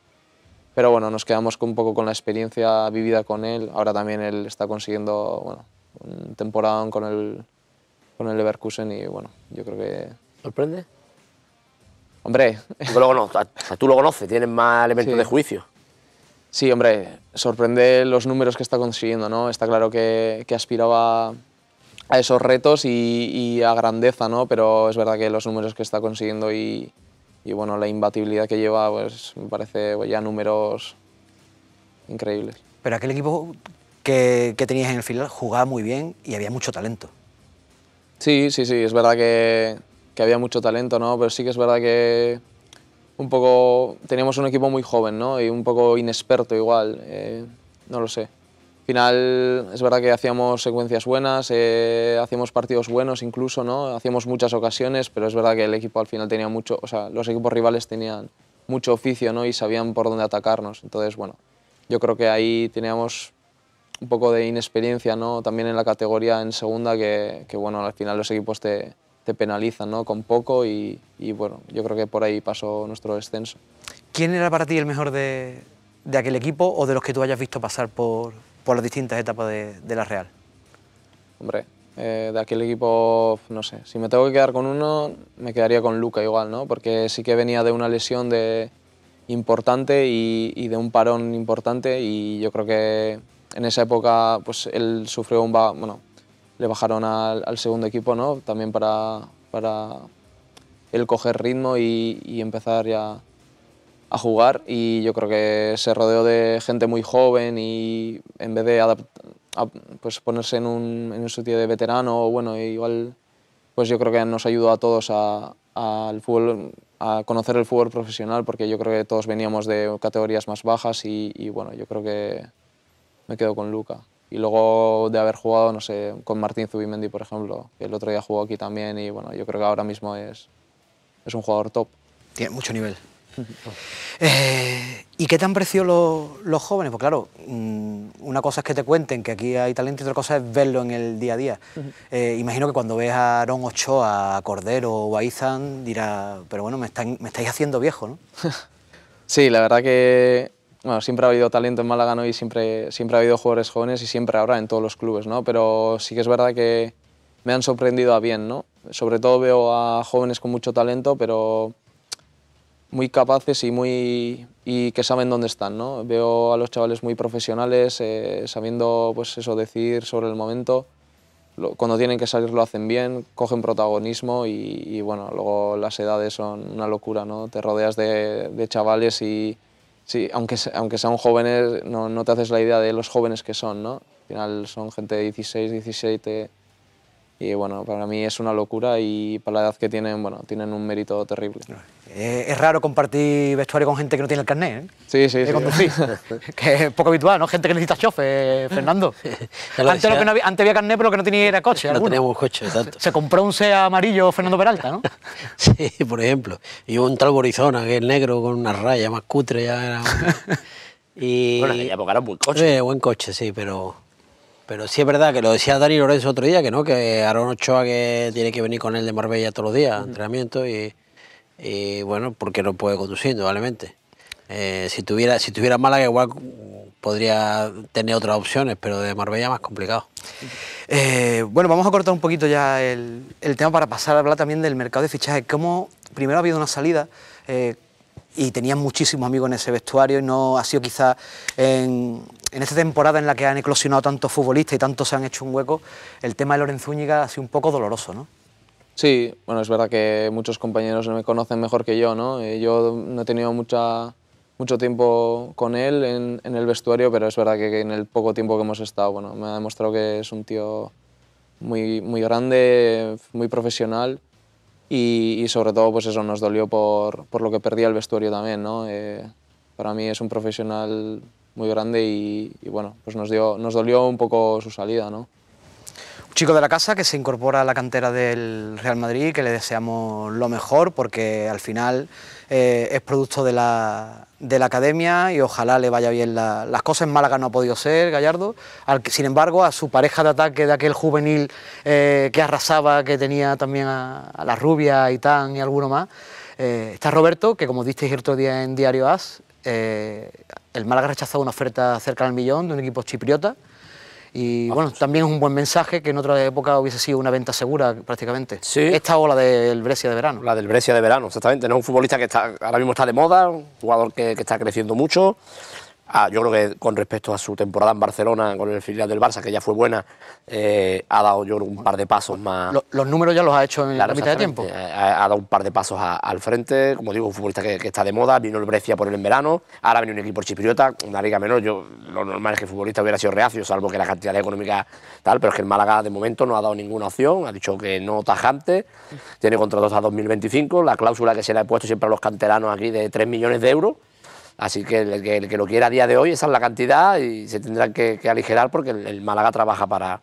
Pero bueno, nos quedamos un poco con la experiencia vivida con él. Ahora también él está consiguiendo, bueno, un temporada con el, con el Leverkusen y, bueno, yo creo que... ¿Sorprende? Hombre. Tú lo, conoces, tú lo conoces, tienes más elementos de juicio. Sí, hombre, sorprende los números que está consiguiendo, ¿no? Está claro que, aspiraba a esos retos y, a grandeza, ¿no? Pero es verdad que los números que está consiguiendo y, bueno, la imbatibilidad que lleva, pues me parece pues, ya números increíbles. Pero aquel equipo que, tenías en el final jugaba muy bien y había mucho talento. Sí, sí, sí, es verdad que, que había mucho talento, ¿no? Pero sí que es verdad que un poco, teníamos un equipo muy joven, ¿no? Y un poco inexperto igual, eh, no lo sé. Al final es verdad que hacíamos secuencias buenas, eh, hacíamos partidos buenos incluso, ¿no? Hacíamos muchas ocasiones, pero es verdad que el equipo al final tenía mucho, o sea, los equipos rivales tenían mucho oficio, ¿no? Y sabían por dónde atacarnos. Entonces, bueno, yo creo que ahí teníamos un poco de inexperiencia, ¿no? También en la categoría en segunda, que, que bueno, al final los equipos te, te penalizan ¿no? con poco y, bueno, yo creo que por ahí pasó nuestro descenso. ¿Quién era para ti el mejor de, aquel equipo o de los que tú hayas visto pasar por, las distintas etapas de, la Real? Hombre, eh, de aquel equipo, no sé, si me tengo que quedar con uno, me quedaría con Luca igual, ¿no? Porque sí que venía de una lesión de importante y, y de un parón importante y yo creo que en esa época pues él sufrió un, bueno, le bajaron al, segundo equipo, ¿no? También para, para el coger ritmo y, empezar ya a jugar y yo creo que se rodeó de gente muy joven y en vez de pues ponerse en un, en un sitio de veterano, bueno, igual pues yo creo que nos ayudó a todos a, fútbol, a conocer el fútbol profesional porque yo creo que todos veníamos de categorías más bajas y, y bueno, yo creo que me quedo con Luca. Y luego de haber jugado, no sé, con Martín Zubimendi, por ejemplo, que el otro día jugó aquí también y bueno, yo creo que ahora mismo es, es un jugador top. Tiene mucho nivel. Eh, ¿Y qué te han parecido los jóvenes? Pues claro, mm, una cosa es que te cuenten que aquí hay talento y otra cosa es verlo en el día a día. Eh, imagino que cuando ves a Aaron Ochoa, a Cordero o a Izan dirá, pero bueno, me, me estáis haciendo viejo, ¿no? sí, la verdad que bueno, siempre ha habido talento en Málaga, ¿no? Y siempre, siempre ha habido jugadores jóvenes y siempre habrá en todos los clubes, ¿no? Pero sí que es verdad que me han sorprendido a bien, ¿no? Sobre todo veo a jóvenes con mucho talento, pero muy capaces y, muy, y que saben dónde están, ¿no? Veo a los chavales muy profesionales, eh, sabiendo, pues eso, decir sobre el momento. Cuando tienen que salir lo hacen bien, cogen protagonismo y, bueno, luego las edades son una locura, ¿no? Te rodeas de chavales y Sí, aunque, aunque sean jóvenes, no, no te haces la idea de los jóvenes que son, ¿no? Al final son gente de 16, 17 y bueno, para mí es una locura y para la edad que tienen, bueno, tienen un mérito terrible. Eh, es raro compartir vestuario con gente que no tiene el carnet, ¿eh? Sí, sí, sí. que es poco habitual, ¿no? Gente que necesita chofer, Fernando. antes, había, antes, carnet, pero lo que no tenía era coche. No teníamos coche, exacto. Se compró un SEA amarillo Fernando Peralta, ¿no? sí, por ejemplo. Y un tal Borizona, que es negro con una raya más cutre, ya era... y... Bueno, en aquella época era un buen coche. Sí, eh, buen coche, sí, pero pero sí es verdad que lo decía Dani Lorenzo otro día, que no, que Aaron Ochoa que tiene que venir con él de Marbella todos los días, entrenamiento, y, bueno, porque no puede conducir, indudablemente. Eh, si tuviera si tuviera Málaga igual podría tener otras opciones, pero de Marbella más complicado. Eh, bueno, vamos a cortar un poquito ya el, el, tema para pasar a hablar también del mercado de fichajes. Como primero ha habido una salida eh, y tenían muchísimos amigos en ese vestuario y no ha sido quizá en, en esta temporada en la que han eclosionado tantos futbolistas y tantos se han hecho un hueco, el tema de Lorenzo Úñiga ha sido un poco doloroso, ¿no? Sí, bueno, es verdad que muchos compañeros me conocen mejor que yo, ¿no? Eh, yo no he tenido mucha, mucho tiempo con él en, el vestuario, pero es verdad que, en el poco tiempo que hemos estado, bueno, me ha demostrado que es un tío muy, muy grande, muy profesional y, sobre todo, pues eso, nos dolió por, por lo que perdía el vestuario también, ¿no? Eh, para mí es un profesional muy grande y, bueno, pues nos, dio, nos dolió un poco su salida, ¿no? Un chico de la casa que se incorpora a la cantera del Real Madrid, que le deseamos lo mejor porque al final eh, es producto de la, de la, academia y ojalá le vaya bien las cosas. En Málaga no ha podido ser Gallardo, al, sin embargo a su pareja de ataque de aquel juvenil eh, que arrasaba, que tenía también a, la rubia, tan y alguno más, eh, está Roberto, que como diste el día en Diario As, eh, el Málaga ha rechazado una oferta cerca del millón de un equipo chipriota. Y bueno, también es un buen mensaje que en otra época hubiese sido una venta segura prácticamente. Sí. Esta o la del Brescia de verano. La del Brescia de verano, exactamente. No es un futbolista que está, ahora mismo está de moda, un jugador que está creciendo mucho. Ah, yo creo que con respecto a su temporada en Barcelona con el filial del Barça, que ya fue buena, eh, ha dado yo un par de pasos más. Los, números ya los ha hecho en la mitad de tiempo. Ha, dado un par de pasos al frente, como digo, un futbolista que, está de moda, vino el Brescia por él en verano, ahora viene un equipo chipriota, una liga menor, yo lo normal es que el futbolista hubiera sido reacio, salvo que la cantidad económica tal, pero es que el Málaga de momento no ha dado ninguna opción, ha dicho que no tajante, tiene contratos a 2025, la cláusula que se le ha puesto siempre a los canteranos aquí de 3 millones de euros. Así que el, que lo quiera a día de hoy, esa es la cantidad y se tendrá que, aligerar porque el, Málaga trabaja para,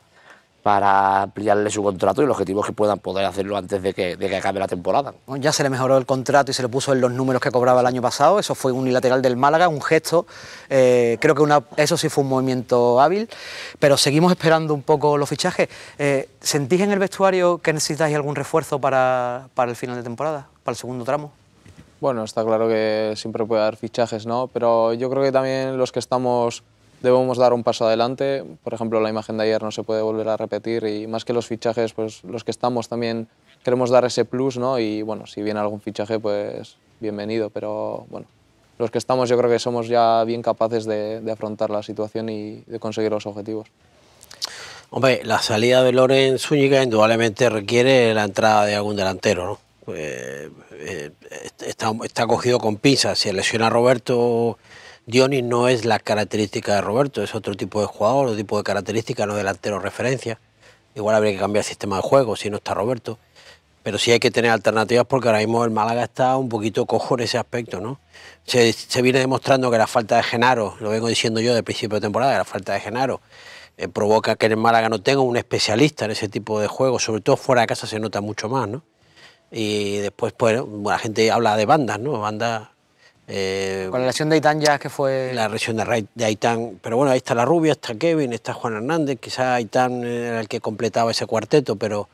para ampliarle su contrato y el objetivo es que puedan poder hacerlo antes de que, acabe la temporada. Ya se le mejoró el contrato y se le puso en los números que cobraba el año pasado, eso fue unilateral del Málaga, un gesto, eh, creo que una, eso sí fue un movimiento hábil, pero seguimos esperando un poco los fichajes. Eh, ¿Sentís en el vestuario que necesitáis algún refuerzo para el final de temporada, para el segundo tramo? Bueno, está claro que siempre puede haber fichajes, ¿no? Pero yo creo que también los que estamos debemos dar un paso adelante. Por ejemplo, la imagen de ayer no se puede volver a repetir y más que los fichajes, pues los que estamos también queremos dar ese plus, ¿no? Y bueno, si viene algún fichaje, pues bienvenido, pero bueno, los que estamos yo creo que somos ya bien capaces de, afrontar la situación y de conseguir los objetivos. Hombre, la salida de Loren Zúñiga indudablemente requiere la entrada de algún delantero, ¿no? Eh, eh, está, cogido con pinzas. Si lesiona a Roberto, Dionis no es la característica de Roberto, es otro tipo de jugador, otro tipo de característica, no delantero referencia. Igual habría que cambiar el sistema de juego si no está Roberto. Pero sí hay que tener alternativas porque ahora mismo el Málaga está un poquito cojo en ese aspecto, ¿no? Se, viene demostrando que la falta de Genaro, lo vengo diciendo yo de principio de temporada, la falta de Genaro eh, provoca que en el Málaga no tenga un especialista en ese tipo de juego, sobre todo fuera de casa se nota mucho más, ¿no? Y después, pues, la gente habla de bandas, ¿no? Bandas. Eh, Con la lesión de Aitán ya que fue. La región de, de Aitán. Pero bueno, ahí está la rubia, está Kevin, está Juan Hernández. Quizás Aitán era el que completaba ese cuarteto, pero,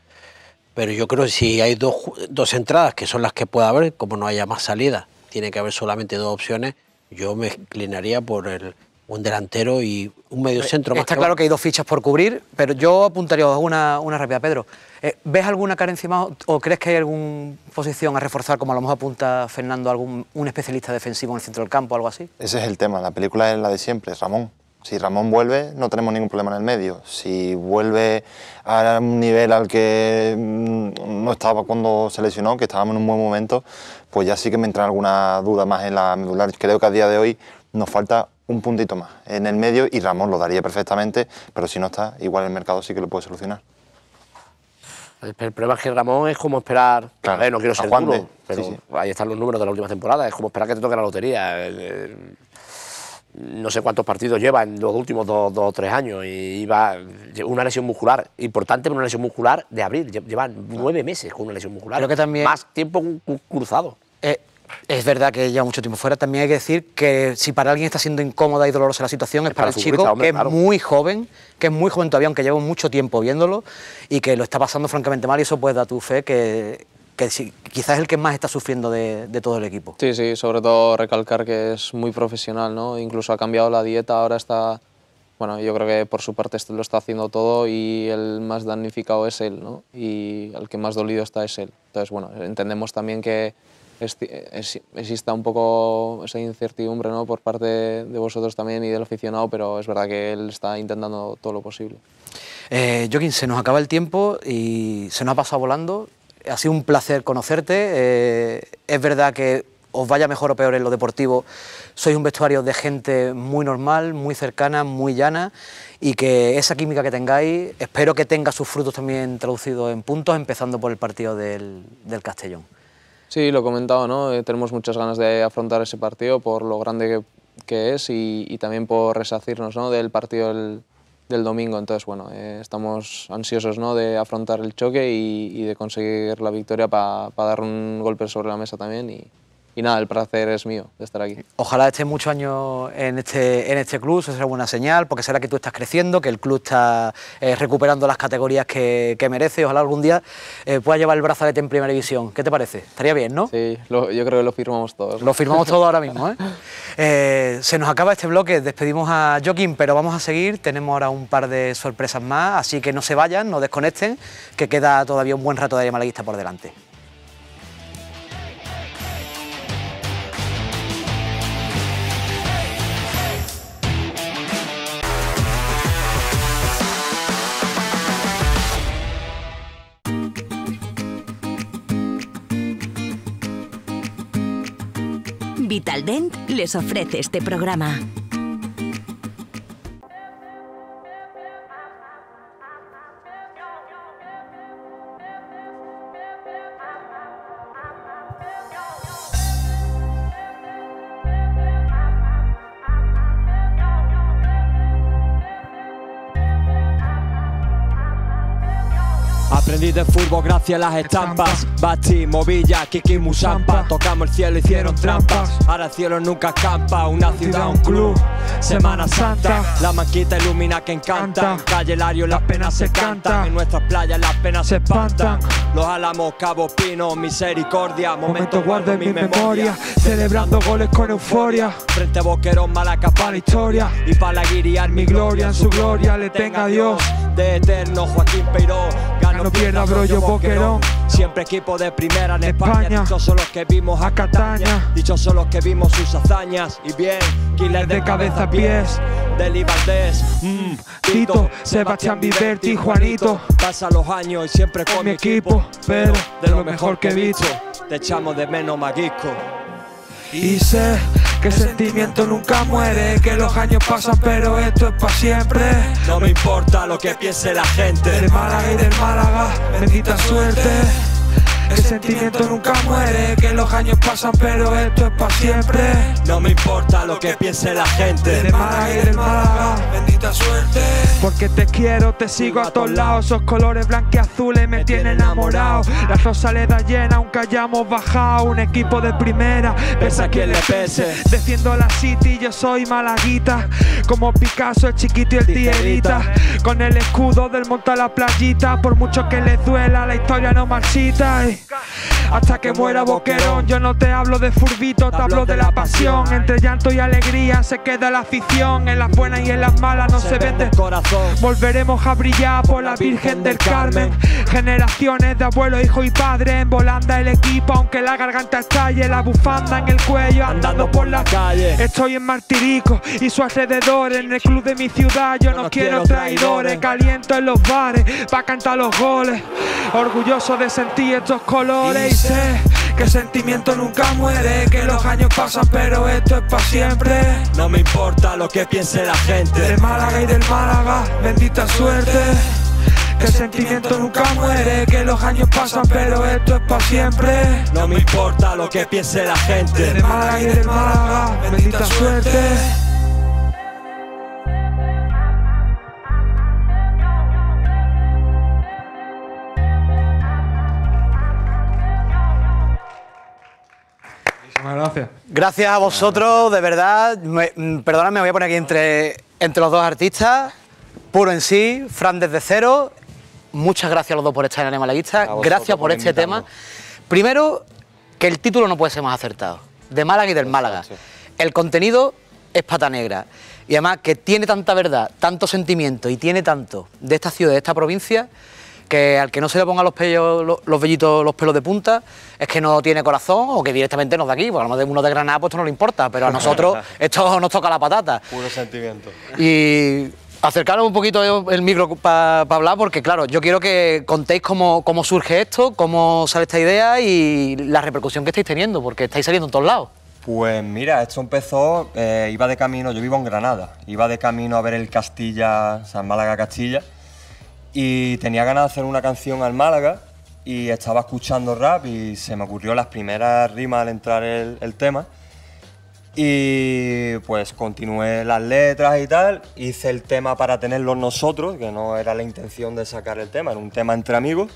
pero yo creo que si hay dos, dos entradas, que son las que puede haber, como no haya más salida, tiene que haber solamente dos opciones, yo me inclinaría por el, un delantero y un medio centro... Eh, está claro que hay dos fichas por cubrir, pero yo apuntaría una, una rápida, Pedro. Eh, ¿Ves alguna carencia más o crees que hay alguna posición a reforzar, como a lo mejor apunta Fernando, algún un especialista defensivo en el centro del campo o algo así? Ese es el tema, la película es la de siempre, Ramón. Si Ramón vuelve, no tenemos ningún problema en el medio. Si vuelve a un nivel al que mm, no estaba cuando se lesionó, que estábamos en un buen momento, pues ya sí que me entra alguna duda más en la medular. Creo que a día de hoy nos falta un puntito más en el medio y Ramón lo daría perfectamente, pero si no está, igual el mercado sí que lo puede solucionar. El problema es que Ramón es como esperar. no quiero ser duro, pero ahí están los números de la última temporada. Es como esperar que te toque la lotería. Eh, eh, no sé cuántos partidos lleva en los últimos dos o tres años. Y va una lesión muscular importante, pero una lesión muscular de abril. Llevan nueve meses con una lesión muscular. Más tiempo cruzado. Eh, es verdad que lleva mucho tiempo fuera. También hay que decir que si para alguien está siendo incómoda y dolorosa la situación es, para, el chico, que es muy joven, que es muy joven todavía, aunque llevo mucho tiempo viéndolo, y que lo está pasando francamente mal, y eso pues da tu fe que, quizás es el que más está sufriendo de, todo el equipo. Sí, sí, sobre todo recalcar que es muy profesional, ¿no? Incluso ha cambiado la dieta, ahora está... Bueno, yo creo que por su parte lo está haciendo todo y el más damnificado es él, ¿no? Y el que más dolido está es él. Entonces, bueno, entendemos también que exista un poco esa incertidumbre ¿no? por parte de vosotros también y del aficionado, pero es verdad que él está intentando todo lo posible. Eh, Joaquín, se nos acaba el tiempo y se nos ha pasado volando. Ha sido un placer conocerte. Eh, es verdad que os vaya mejor o peor en lo deportivo, sois un vestuario de gente muy normal, muy cercana, muy llana y que esa química que tengáis, espero que tenga sus frutos también traducidos en puntos, empezando por el partido del Castellón. Sí, lo comentado, ¿no? Eh, tenemos muchas ganas de afrontar ese partido por lo grande que, es y, también por resacirnos ¿no? del partido del, domingo. Entonces, bueno, eh, estamos ansiosos ¿no? de afrontar el choque y, de conseguir la victoria para dar un golpe sobre la mesa también y, y nada, el placer es mío de estar aquí. Ojalá estés muchos años en este, en este club, eso será buena señal, porque será que tú estás creciendo, que el club está eh, recuperando las categorías que, merece, ojalá algún día eh, pueda llevar el brazalete en Primera División. ¿Qué te parece? Estaría bien, ¿no? Sí, yo creo que lo firmamos todos. Lo firmamos todos ahora mismo, ¿eh? ¿eh? Se nos acaba este bloque, despedimos a Joaquín, pero vamos a seguir, tenemos ahora un par de sorpresas más, así que no se vayan, no desconecten, que queda todavía un buen rato de área malaguista por delante. Vitaldent les ofrece este programa. de fútbol gracias a las estampas. Basti, Movilla, Kiki, Musampa. Tocamos el cielo, hicieron trampas. Ahora el cielo nunca escampa Una ciudad, un club. Semana Santa, la manquita ilumina que encanta. calle Lario las penas se cantan. En nuestras playas las penas se espantan. Los álamos, Cabo Pino, misericordia. Momentos guardo en mi memoria. Celebrando goles con euforia. Frente a Boquerón, Malaca para la historia. Y para guiar mi gloria, en su gloria le tenga Dios. De eterno Joaquín Peiró no pierda porque boquerón. Siempre equipo de primera en España, son los que vimos a Cataña, son los que vimos sus hazañas. Y bien, killer de cabeza a pies, del Ibandés, mm. Tito, Sebastián Viverti, Juanito. Pasa los años y siempre con mi equipo, pero de lo mejor que he visto, te echamos de menos maguisco. Y sé que el sentimiento nunca muere, que los años pasan pero esto es para siempre. No me importa lo que piense la gente. Del Málaga y del Málaga, bendita suerte. El sentimiento nunca muere, que los años pasan pero esto es para siempre No me importa lo que piense la gente De y Málaga, bendita suerte Porque te quiero, te sigo a todos lados Esos colores blancos y azules me, tienen enamorado La rosa le da llena aunque hayamos bajado Un equipo de primera, pese a quien le pese Defiendo la City, yo soy malaguita Como Picasso, el chiquito y el tierita Con el escudo del monta la playita Por mucho que le duela, la historia no marchita sky. hasta que muera boquerón. Yo no te hablo de furbito, te hablo de la pasión. Entre llanto y alegría se queda la afición. En las buenas y en las malas no se vende el corazón. Volveremos a brillar por la Virgen del Carmen. Generaciones de abuelo, hijo y padre En volanda el equipo, aunque la garganta estalle, la bufanda en el cuello, andando por la calle. Estoy en Martirico y su alrededor. En el club de mi ciudad, yo no, quiero traidores. Caliento en los bares, va cantar los goles. Orgulloso de sentir estos colores que el sentimiento nunca muere, que los años pasan pero esto es para siempre. No me importa lo que piense la gente. Del Málaga y del Málaga, bendita suerte. Que el sentimiento nunca muere, que los años pasan pero esto es para siempre. No me importa lo que piense la gente. De Málaga y del Málaga, bendita suerte. gracias. a vosotros, de verdad. Me, mm, me voy a poner aquí entre, entre los dos artistas. Puro en sí, Fran desde cero. Muchas gracias a los dos por estar en Animalaguista. Gracias por, este tema. Primero, que el título no puede ser más acertado. De Málaga y del pues Málaga. El contenido es pata negra. Y además que tiene tanta verdad, tanto sentimiento y tiene tanto de esta ciudad, de esta provincia que al que no se le pongan los pelos, los, vellitos, los pelos de punta, es que no tiene corazón o que directamente nos da aquí, porque a lo uno de Granada pues esto no le importa, pero a nosotros esto nos toca la patata. Puro sentimiento. Y acercaros un poquito el micro para hablar, porque claro, yo quiero que contéis cómo, surge esto, cómo sale esta idea y la repercusión que estáis teniendo, porque estáis saliendo en todos lados. Pues mira, esto empezó, eh, iba de camino, yo vivo en Granada, iba de camino a ver el Castilla, San Málaga Castilla, y tenía ganas de hacer una canción al Málaga y estaba escuchando rap y se me ocurrió las primeras rimas al entrar el, tema y pues continué las letras y tal, hice el tema para tenerlo nosotros, que no era la intención de sacar el tema, era un tema entre amigos.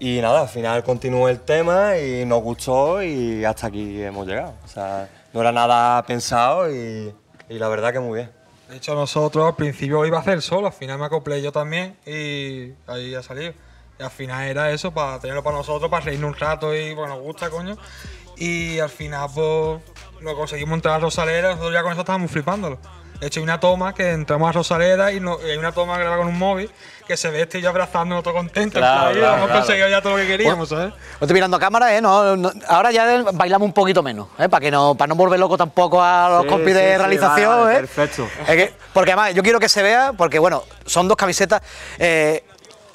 Y nada, al final continué el tema y nos gustó y hasta aquí hemos llegado. O sea, no era nada pensado y la verdad que muy bien. De hecho, nosotros al principio iba a hacer solo, al final me acoplé yo también y ahí ha salido. Y al final era eso, para tenerlo para nosotros, para reírnos un rato y bueno nos gusta, coño. Y al final, pues, lo conseguimos entrar a Rosalera, nosotros ya con eso estábamos flipándolo. De hecho, una toma que entramos a Rosaleda y, hay una toma grabada con un móvil que se ve este y yo abrazándonos todo contento. hemos conseguido ya todo lo que queríamos, No estoy mirando a cámara, ¿eh? ahora ya bailamos un poquito menos, ¿eh? Para que no, para no volver loco tampoco a los sí, de realización, ¿eh? Perfecto. porque además yo quiero que se vea, porque bueno, son dos camisetas. Eh,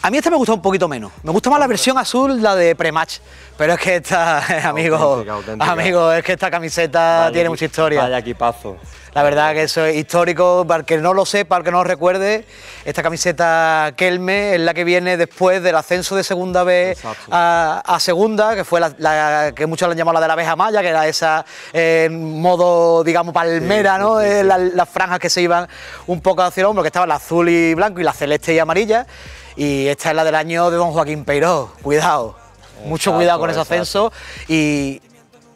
a mí esta me gusta un poquito menos. Me gusta más la versión azul, la de pre-match. Pero es que esta, amigo, es que esta camiseta tiene mucha historia. Vaya equipazo. La verdad que eso es histórico. Para el que no lo sepa, para el que no lo recuerde, esta camiseta Kelme es la que viene después del ascenso de segunda vez a, segunda, que fue la, que muchos la han llamado la de la abeja maya, que era esa en eh, modo, digamos, palmera, ¿no? Eh, las, franjas que se iban un poco hacia el hombro, que estaban la azul y blanco y la celeste y amarilla. Y esta es la del año de don Joaquín Peiró. Cuidado. Mucho cuidado con ese ascenso. Y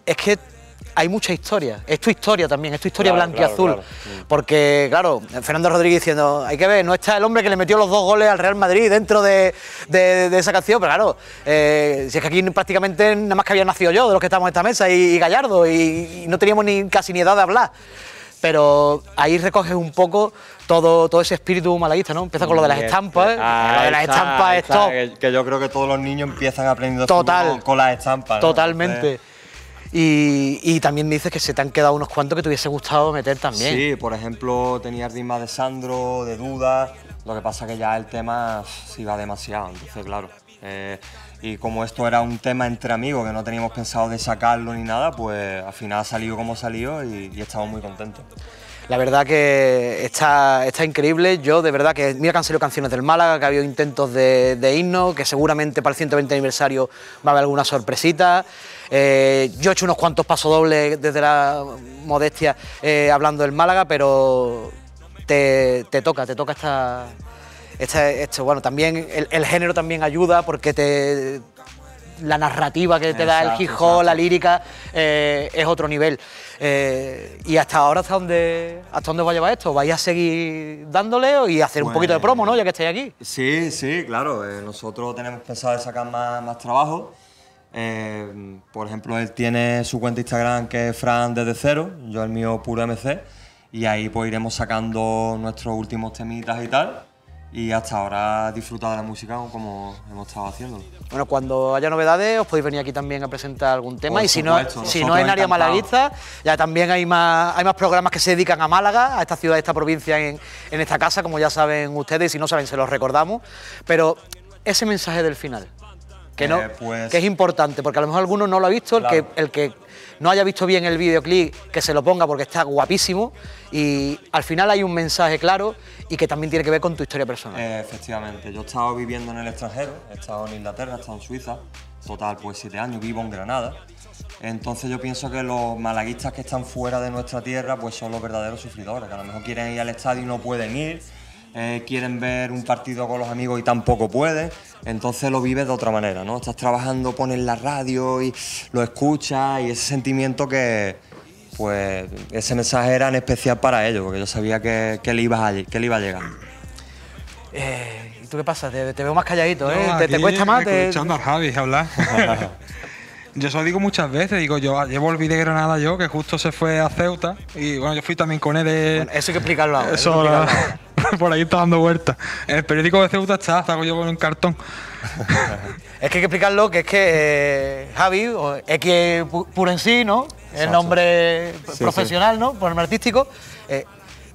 es que hay mucha historia. Es tu historia también, es tu historia claro, blanquiazul. Mm. Porque, claro, Fernando Rodríguez diciendo, hay que ver, no está el hombre que le metió los dos goles al Real Madrid dentro de, esa canción, pero claro, eh, si es que aquí prácticamente nada más que había nacido yo, de los que estamos en esta mesa, y, Gallardo, y, no teníamos ni casi ni edad de hablar pero ahí recoges un poco todo, todo ese espíritu malaísta, ¿no? Empieza con lo de las estampas, ¿eh? Ah, lo de las estampas es Que, yo creo que todos los niños empiezan aprendiendo con, las estampas. Totalmente. y, también dices que se te han quedado unos cuantos que te hubiese gustado meter también. Sí, por ejemplo, tenía rimas de Sandro, de Dudas. lo que pasa que ya el tema sí va demasiado, entonces claro. Eh, y como esto era un tema entre amigos que no teníamos pensado de sacarlo ni nada, pues al final ha salido como salió y, y estamos muy contentos. La verdad que está, está increíble. Yo, de verdad, que mira que han salido canciones del Málaga, que ha habido intentos de, himno, que seguramente para el 120 aniversario va a haber alguna sorpresita. Eh, yo he hecho unos cuantos pasos dobles desde la modestia eh, hablando del Málaga, pero te, te toca, te toca esta, esto bueno, también el, género también ayuda porque te, la narrativa que te da el hip la lírica, eh, es otro nivel. Eh, y hasta ahora, ¿hasta dónde, ¿hasta dónde va a llevar esto? ¿Vais a seguir dándole y hacer un poquito de promo, ¿no? ya que estáis aquí? Sí, sí, claro. Eh, nosotros tenemos pensado de sacar más, más trabajo. por ejemplo, él tiene su cuenta Instagram que es Fran desde cero, yo el mío puro MC. Y ahí pues iremos sacando nuestros últimos temitas y tal y hasta ahora disfrutado de la música como hemos estado haciendo. Bueno, cuando haya novedades os podéis venir aquí también a presentar algún tema y si no, si no en área malaguista, ya también hay más, hay más programas que se dedican a Málaga, a esta ciudad, a esta provincia, en, en esta casa, como ya saben ustedes, y si no saben se los recordamos, pero ese mensaje del final, eh, pues que, es importante, porque a lo mejor alguno no lo ha visto, el, que, el que no haya visto bien el videoclip, que se lo ponga porque está guapísimo y al final hay un mensaje claro y que también tiene que ver con tu historia personal. Eh, efectivamente, yo he estado viviendo en el extranjero, he estado en Inglaterra, he estado en Suiza, total pues siete años, vivo en Granada. Entonces yo pienso que los malaguistas que están fuera de nuestra tierra pues son los verdaderos sufridores, que a lo mejor quieren ir al estadio y no pueden ir, eh, quieren ver un partido con los amigos y tampoco puede entonces lo vives de otra manera, ¿no? Estás trabajando, pones la radio y lo escuchas y ese sentimiento que, pues, ese mensaje era en especial para ellos, porque yo sabía que, que le, a, que le iba a llegar. Eh, ¿Tú qué pasa? Te, veo más calladito, ¿eh? ¿Te, cuesta más? Escuchando a Javi hablar. Yo eso digo muchas veces, digo yo, ayer volví de Granada yo, que justo se fue a Ceuta, y bueno, yo fui también con él eso hay que explicarlo ahora. explicarlo por ahí está dando vueltas. En el periódico de Ceuta está, saco yo con un cartón. es que hay que explicarlo, que es que eh, Javi, o X puro en sí, ¿no? El nombre profesional, ¿no? Por el artístico. Eh,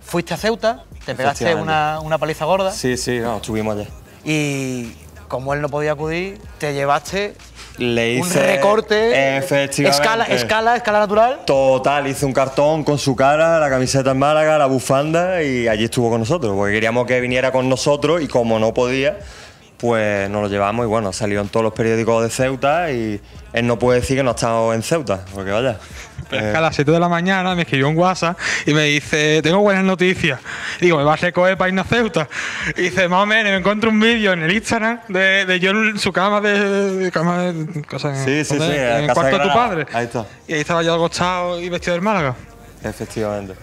fuiste a Ceuta, te pegaste una, paliza gorda. Sí, sí, no, estuvimos allí. Y como él no podía acudir, te llevaste un recorte. Escala, escala, escala natural. Total, hice un cartón con su cara, la camiseta en Málaga, la bufanda y allí estuvo con nosotros, porque queríamos que viniera con nosotros y como no podía, pues nos lo llevamos y bueno, salió en todos los periódicos de Ceuta y él no puede decir que no ha estado en Ceuta, porque vaya a las 7 de la mañana me escribió un WhatsApp y me dice, tengo buenas noticias. Digo, me vas a recoger para irnos a Ceuta. Y dice, más o menos, me encuentro un vídeo en el Instagram de, su cama de... cama de sí, sí, sí, en el cuarto de, tu padre. Ahí está. Y ahí estaba yo agostado y vestido de Málaga. Efectivamente.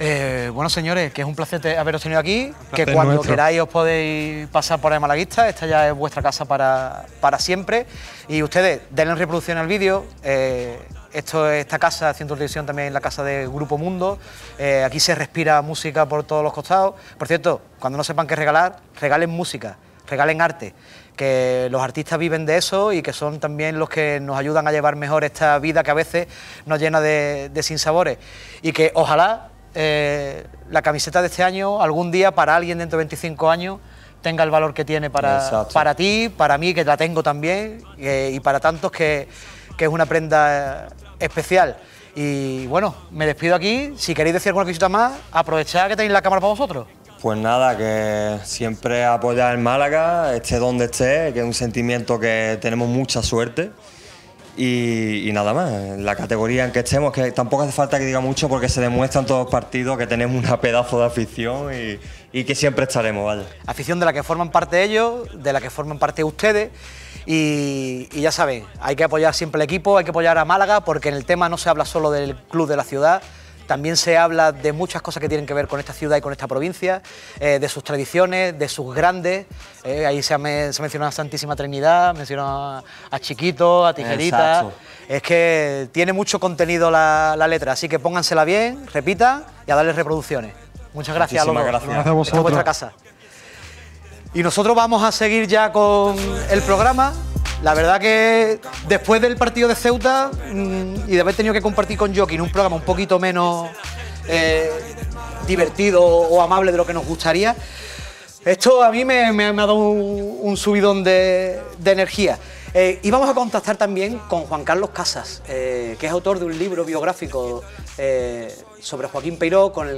Eh, bueno, señores, que es un placer haberos tenido aquí. Que cuando queráis os podéis pasar por el Malaguista. Esta ya es vuestra casa para, siempre. Y ustedes, denle reproducción al vídeo. Eh, esto, esta casa, ...haciendo Televisión, también en la casa de Grupo Mundo. Eh, aquí se respira música por todos los costados. Por cierto, cuando no sepan qué regalar, regalen música, regalen arte. Que los artistas viven de eso y que son también los que nos ayudan a llevar mejor esta vida que a veces nos llena de, sinsabores. Y que ojalá eh, la camiseta de este año algún día para alguien dentro de 25 años tenga el valor que tiene para, para ti, para mí, que la tengo también, eh, y para tantos que, que es una prenda especial. Y bueno, me despido aquí. Si queréis decir alguna cosita más, aprovechad que tenéis la cámara para vosotros. Pues nada, que siempre apoyar el Málaga, esté donde esté, que es un sentimiento que tenemos mucha suerte. Y, nada más, la categoría en que estemos, que tampoco hace falta que diga mucho porque se demuestra en todos los partidos que tenemos un pedazo de afición y, y que siempre estaremos, ¿vale? Afición de la que forman parte ellos, de la que forman parte ustedes. Y, ya saben, hay que apoyar siempre al equipo, hay que apoyar a Málaga, porque en el tema no se habla solo del club de la ciudad, también se habla de muchas cosas que tienen que ver con esta ciudad y con esta provincia, eh, de sus tradiciones, de sus grandes. Eh, ahí se, se menciona a Santísima Trinidad, menciona a Chiquito, a Tijerita. Es que tiene mucho contenido la, letra, así que póngansela bien, repita y a darle reproducciones. Muchas gracias, Muchísimas Gracias. gracias a vuestra casa. Y nosotros vamos a seguir ya con el programa. La verdad que después del partido de Ceuta mm, y de haber tenido que compartir con Joaquín un programa un poquito menos eh, divertido o amable de lo que nos gustaría, esto a mí me, ha dado un, subidón de, energía. Eh, y vamos a contactar también con Juan Carlos Casas, eh, que es autor de un libro biográfico sobre Joaquín Peiró, con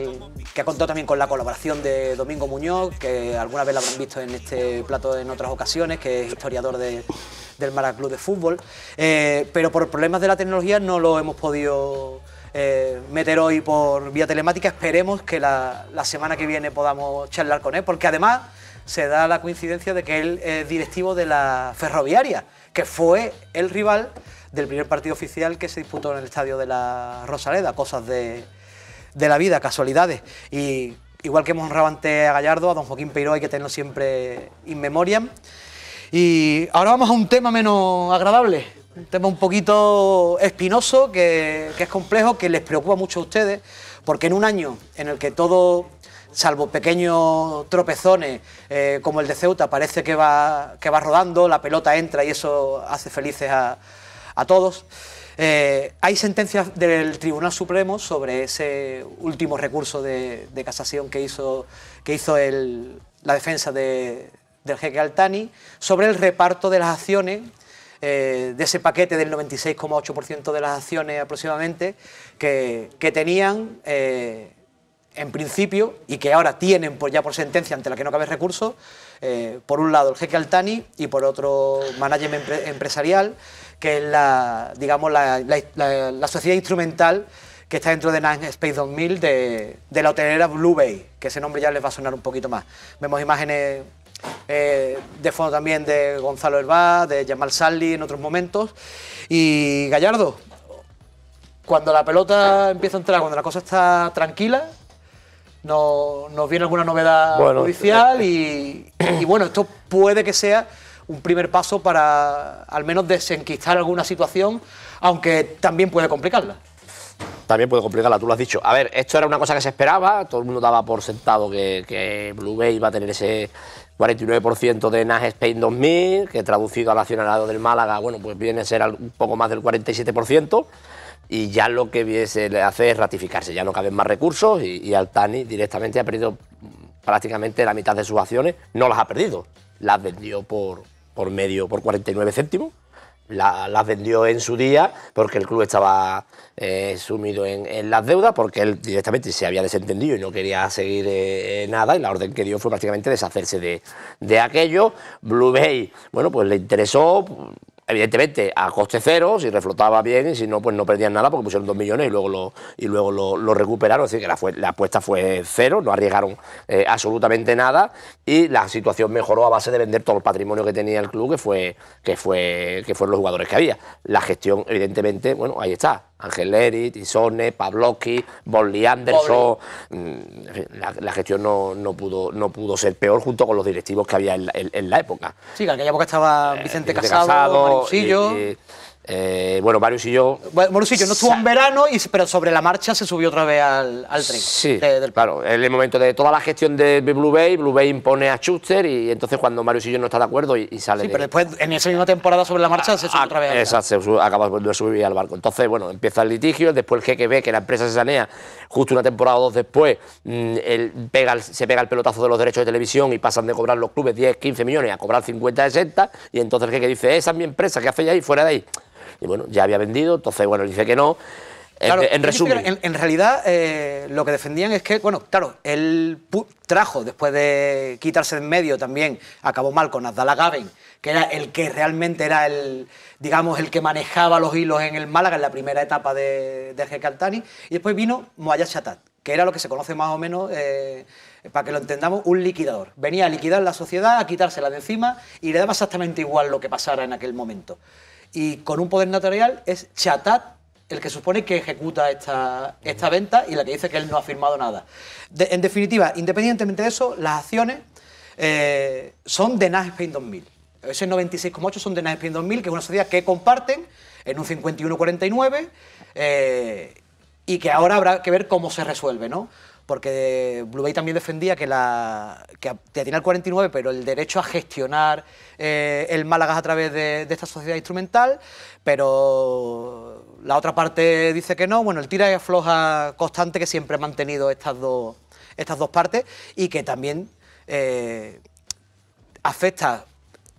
que ha contado también con la colaboración de Domingo Muñoz, que alguna vez lo habrán visto en este plato en otras ocasiones, que es historiador de, del Club de Fútbol. Eh, pero por problemas de la tecnología no lo hemos podido eh, meter hoy por vía telemática. Esperemos que la, semana que viene podamos charlar con él, porque además se da la coincidencia de que él es directivo de la ferroviaria, que fue el rival del primer partido oficial que se disputó en el estadio de la Rosaleda, cosas de de la vida, casualidades. Y igual que hemos honrado antes a Gallardo, a don Joaquín Peiro hay que tenerlo siempre in memoria... Y ahora vamos a un tema menos agradable, un tema un poquito espinoso, que, es complejo, que les preocupa mucho a ustedes, porque en un año en el que todo salvo pequeños tropezones eh, como el de Ceuta, parece que va, que va rodando, la pelota entra y eso hace felices a, a todos. Eh, hay sentencias del Tribunal Supremo sobre ese último recurso de, casación que hizo, que hizo la defensa del jeque Altani sobre el reparto de las acciones eh, de ese paquete del 96,8% de las acciones aproximadamente que, tenían eh, en principio y que ahora tienen ya por sentencia ante la que no cabe recurso, por un lado el jeque Altani y por otro management empresarial que es la, digamos, la, sociedad instrumental que está dentro de Nine Space 2000 de, la hotelera Blue Bay, que ese nombre ya les va a sonar un poquito más. Vemos imágenes eh, de fondo también de Gonzalo Herbá, de Jamal Sally en otros momentos. Y Gallardo, cuando la pelota empieza a entrar, cuando la cosa está tranquila, no, nos viene alguna novedad oficial judicial y, eh, y bueno, esto puede que sea un primer paso para al menos desenquistar alguna situación, aunque también puede complicarla. También puede complicarla, tú lo has dicho. A ver, esto era una cosa que se esperaba, todo el mundo daba por sentado que, Blue Bay iba a tener ese 49% de Nash Spain 2000, que traducido al Nacionalado del Málaga, bueno, pues viene a ser un poco más del 47%, y ya lo que se hace es ratificarse, ya no caben más recursos y, y Altani directamente ha perdido prácticamente la mitad de sus acciones, no las ha perdido, las vendió por, por medio, por 49 céntimos. Las la vendió en su día porque el club estaba eh, sumido en, las deudas, porque él directamente se había desentendido y no quería seguir eh, nada, y la orden que dio fue prácticamente deshacerse de, de aquello. Blue Bay, bueno, pues le interesó, evidentemente a coste cero, si reflotaba bien y si no, pues no perdían nada porque pusieron dos millones y luego lo, y luego lo, recuperaron. Es decir, que la, apuesta fue cero, no arriesgaron eh, absolutamente nada y la situación mejoró a base de vender todo el patrimonio que tenía el club, que fue, que fue, que fueron los jugadores que había. La gestión, evidentemente, bueno, ahí está Angeleri, Tizone, Pavlovsky, Bolli, Anderson. Mm, la, gestión no, pudo, no pudo ser peor junto con los directivos que había en la, época. Sí, en aquella época estaba eh, Vicente, Casado, Casado eh, bueno, Marius y yo. Bueno, yo, no estuvo en verano, pero sobre la marcha se subió otra vez al, tren. Sí, claro. En el momento de toda la gestión de Blue Bay, Blue Bay impone a Schuster y entonces cuando Marius y yo no está de acuerdo y, sale. Sí, pero después en esa misma temporada sobre la marcha se subió ah, ah, otra vez. Exacto, se acaba de subir al barco. Entonces, bueno, empieza el litigio, después el jeque ve que la empresa se sanea justo una temporada o dos después, mm, se pega el pelotazo de los derechos de televisión y pasan de cobrar los clubes 10, 15 millones a cobrar 50, 60 y entonces el jeque dice, esa es mi empresa, ¿qué hace ahí fuera de ahí? Y bueno, ya había vendido, entonces, bueno, dice que no. en, resumen. En, realidad, eh, lo que defendían es que, bueno, claro, él trajo, después de quitarse de en medio también, acabó mal con Abdallah que era el que realmente era el, digamos, el que manejaba los hilos en el Málaga en la primera etapa de, de y después vino Moayachatat... Chatat, que era lo que se conoce más o menos, eh, para que lo entendamos, un liquidador. Venía a liquidar la sociedad, a quitársela de encima, y le daba exactamente igual lo que pasara en aquel momento y con un poder notarial es Chatat el que supone que ejecuta esta, venta y la que dice que él no ha firmado nada. en definitiva, independientemente de eso, las acciones eh, son de Nasdaq 2000. Ese 96,8 son de Nasdaq 2000, que es una sociedad que comparten en un 51,49 eh, y que ahora habrá que ver cómo se resuelve, ¿no? porque Blue Bay también defendía que, la, que te tiene el 49, pero el derecho a gestionar eh, el Málaga a través de, esta sociedad instrumental, pero la otra parte dice que no. Bueno, el tira y afloja constante que siempre ha mantenido estas dos, estas dos partes y que también eh, afecta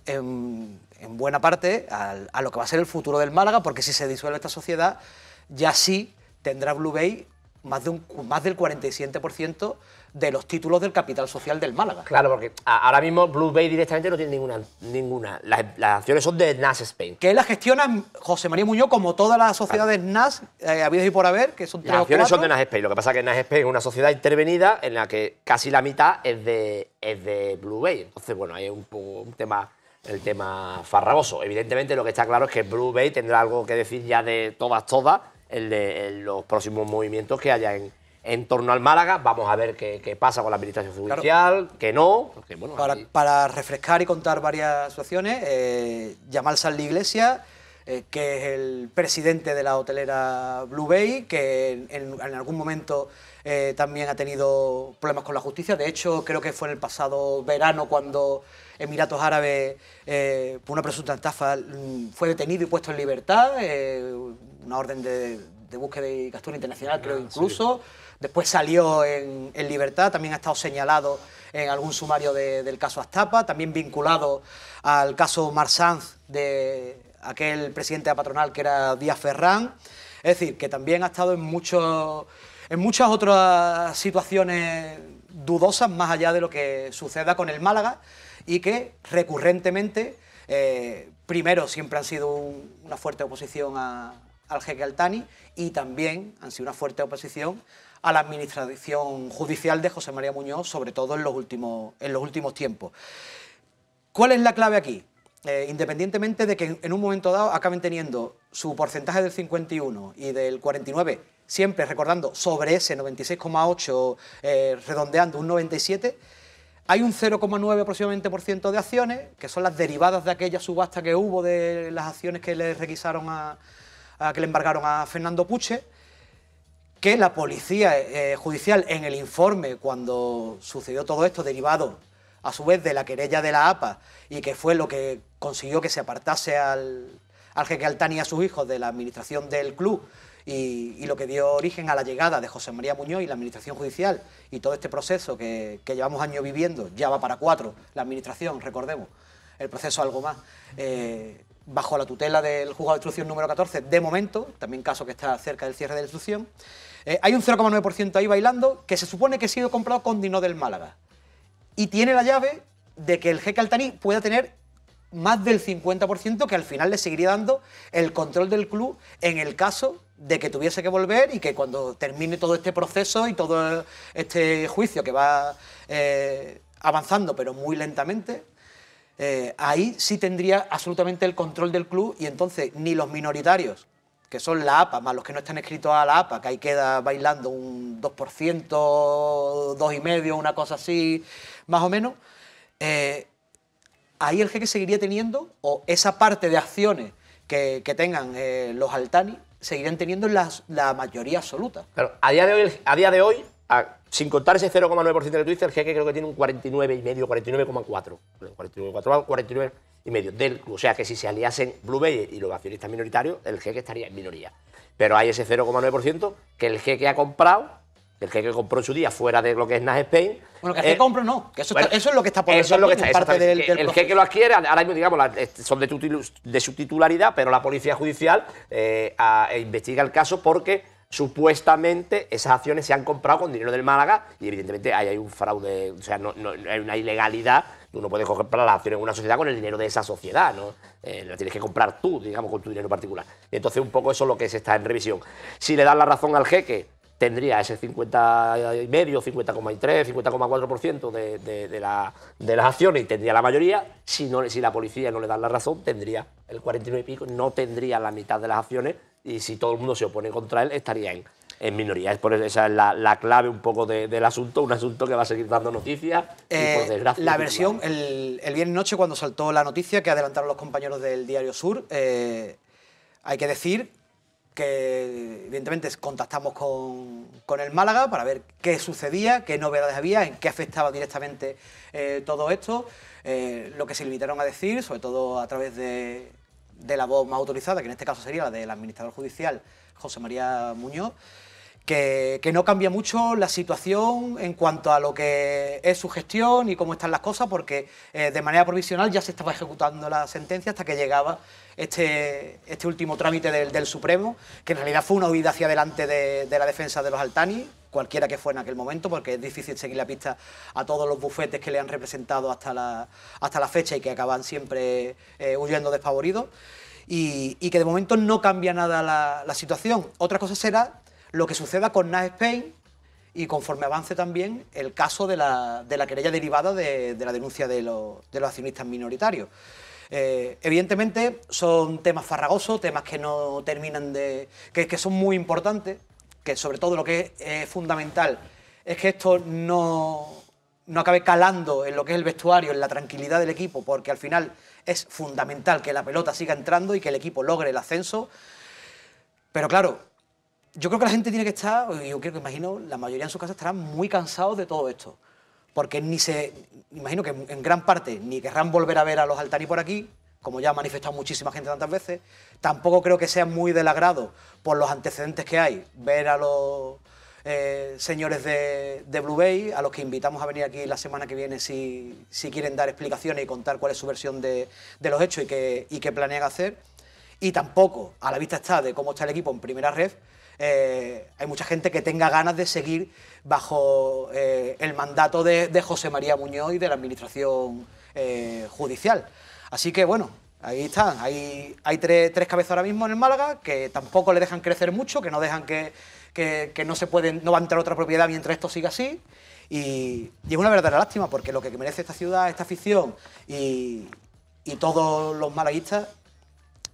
en, buena parte a, a lo que va a ser el futuro del Málaga, porque si se disuelve esta sociedad, ya sí tendrá Blue Bay más, de un, más del 47% de los títulos del capital social del Málaga. Claro, porque ahora mismo Blue Bay directamente no tiene ninguna. ninguna. Las, acciones son de NAS Spain. Que las gestiona José María Muñoz, como todas las sociedades NAS, eh, habidas y por haber, que son tres Las acciones son de NAS Spain. Lo que pasa es que NAS Spain es una sociedad intervenida en la que casi la mitad es de, de Blue Bay. Entonces, bueno, hay un, un tema el tema farragoso. Evidentemente, lo que está claro es que Blue Bay tendrá algo que decir ya de todas, todas, el de los próximos movimientos que haya en, torno al Málaga. Vamos a ver qué, pasa con la administración judicial, que no. para, refrescar y contar varias situaciones, eh, Yamal Saldi Iglesias, eh, que es el presidente de la hotelera Blue Bay, que en, algún momento eh, también ha tenido problemas con la justicia. De hecho, creo que fue en el pasado verano cuando Emiratos Árabes, eh, por una presunta estafa, mm, fue detenido y puesto en libertad una orden de, búsqueda y captura internacional, creo ah, incluso. Después salió en, libertad, también ha estado señalado en algún sumario del caso Astapa, también vinculado al caso Marsanz de aquel presidente de patronal que era Díaz Ferrán. Es decir, que también ha estado en, muchos, en muchas otras situaciones dudosas más allá de lo que suceda con el Málaga y que recurrentemente, eh, primero, siempre han sido una fuerte oposición a, al jeque Altani y también han sido una fuerte oposición a la administración judicial de José María Muñoz, sobre todo en los últimos, en los últimos tiempos. ¿Cuál es la clave aquí? Eh, independientemente de que en un momento dado acaben teniendo su porcentaje del 51 y del 49, siempre recordando sobre ese 96,8, eh, redondeando un 97, hay un 0,9 aproximadamente por ciento de acciones, que son las derivadas de aquella subasta que hubo de las acciones que le requisaron a, que le embargaron a Fernando Puche, que la policía eh, judicial en el informe cuando sucedió todo esto, derivado a su vez de la querella de la APA y que fue lo que consiguió que se apartase al, al jeque Altani y a sus hijos de la administración del club y, lo que dio origen a la llegada de José María Muñoz y la administración judicial y todo este proceso que, llevamos años viviendo, ya va para cuatro, la administración, recordemos, el proceso algo más. Eh, bajo la tutela del juzgado de instrucción número 14, de momento, también caso que está cerca del cierre de la instrucción, eh, hay un 0,9% ahí bailando que se supone que ha sido comprado con dinero del Málaga. Y tiene la llave de que el jeque Altaní pueda tener más del 50% que al final le seguiría dando el control del club en el caso de que tuviese que volver y que cuando termine todo este proceso y todo este juicio que va eh, avanzando pero muy lentamente, eh, ahí sí tendría absolutamente el control del club y entonces ni los minoritarios, que son la APA, más los que no están escritos a la APA, que ahí queda bailando un 2%, 2,5%, una cosa así, más o menos, eh, ahí el jeque seguiría teniendo, o esa parte de acciones que, tengan eh, los Altani, ...seguirían teniendo la, la mayoría absoluta. Pero a día de hoy, a día de hoy sin contar ese 0,9% de Twitter, el jeque creo que tiene un 49,5, 49,4. 49,4, 49 y del O sea que si se aliasen Blue Bay y los accionistas minoritarios, el jeque estaría en minoría. Pero hay ese 0,9% que el jeque ha comprado, el jeque compró en su día fuera de lo que es Nash Spain. Bueno, que el jeque no, que eso, eso, es lo que está por Eso es lo que está, parte del, El jeque lo adquiere, ahora mismo digamos, son de, su titularidad, pero la policía judicial investiga el caso porque supuestamente esas acciones se han comprado con dinero del Málaga y evidentemente ahí hay un fraude, o sea, no, hay una ilegalidad. Uno puede comprar las acciones de una sociedad con el dinero de esa sociedad, ¿no? Eh, la tienes que comprar tú, digamos, con tu dinero particular. entonces un poco eso es lo que se está en revisión. Si le dan la razón al jeque, tendría ese 50,5, 50,3, 50,4% de, las acciones y tendría la mayoría. Si, no, si la policía no le da la razón, tendría el 49 y pico, no tendría la mitad de las acciones y si todo el mundo se opone contra él, estaría en, minoría. Es por esa es la, clave un poco del asunto, un asunto que va a seguir dando noticias eh, La versión, el, viernes noche, cuando saltó la noticia que adelantaron los compañeros del Diario Sur, eh, hay que decir que evidentemente contactamos con, el Málaga para ver qué sucedía, qué novedades había, en qué afectaba directamente eh, todo esto, lo que se limitaron a decir, sobre todo a través de, de la voz más autorizada, que en este caso sería la del administrador judicial José María Muñoz, que, no cambia mucho la situación en cuanto a lo que es su gestión y cómo están las cosas, porque eh, de manera provisional ya se estaba ejecutando la sentencia hasta que llegaba este, este último trámite del, Supremo, que en realidad fue una huida hacia adelante de, la defensa de los Altani, cualquiera que fuera en aquel momento, porque es difícil seguir la pista a todos los bufetes que le han representado hasta la, hasta la fecha y que acaban siempre eh, huyendo despavoridos. Y, que de momento no cambia nada la, situación. Otra cosa será lo que suceda con Nas Spain, y conforme avance también el caso de la, de la querella derivada de, la denuncia de, de, los accionistas minoritarios. Eh, evidentemente son temas farragosos, temas que no terminan de. que, que son muy importantes, que sobre todo lo que es, fundamental es que esto no, acabe calando en lo que es el vestuario, en la tranquilidad del equipo, porque al final es fundamental que la pelota siga entrando y que el equipo logre el ascenso. Pero claro, yo creo que la gente tiene que estar, yo creo que imagino, la mayoría en su casa estarán muy cansados de todo esto. Porque ni se. Imagino que en gran parte ni querrán volver a ver a los Altani por aquí, como ya ha manifestado muchísima gente tantas veces. Tampoco creo que sea muy del agrado, por los antecedentes que hay, ver a los eh, señores de, Blue Bay, a los que invitamos a venir aquí la semana que viene si, quieren dar explicaciones y contar cuál es su versión de, los hechos y qué, qué planean hacer. Y tampoco, a la vista está de cómo está el equipo en primera red, eh, hay mucha gente que tenga ganas de seguir bajo eh, el mandato de, José María Muñoz y de la Administración Judicial. Así que bueno, ahí están. Hay, tres, cabezas ahora mismo en el Málaga que tampoco le dejan crecer mucho, que no dejan que, no se pueden, no va a entrar otra propiedad mientras esto siga así. Y, es una verdadera lástima porque lo que merece esta ciudad, esta afición y, y todos los malaguistas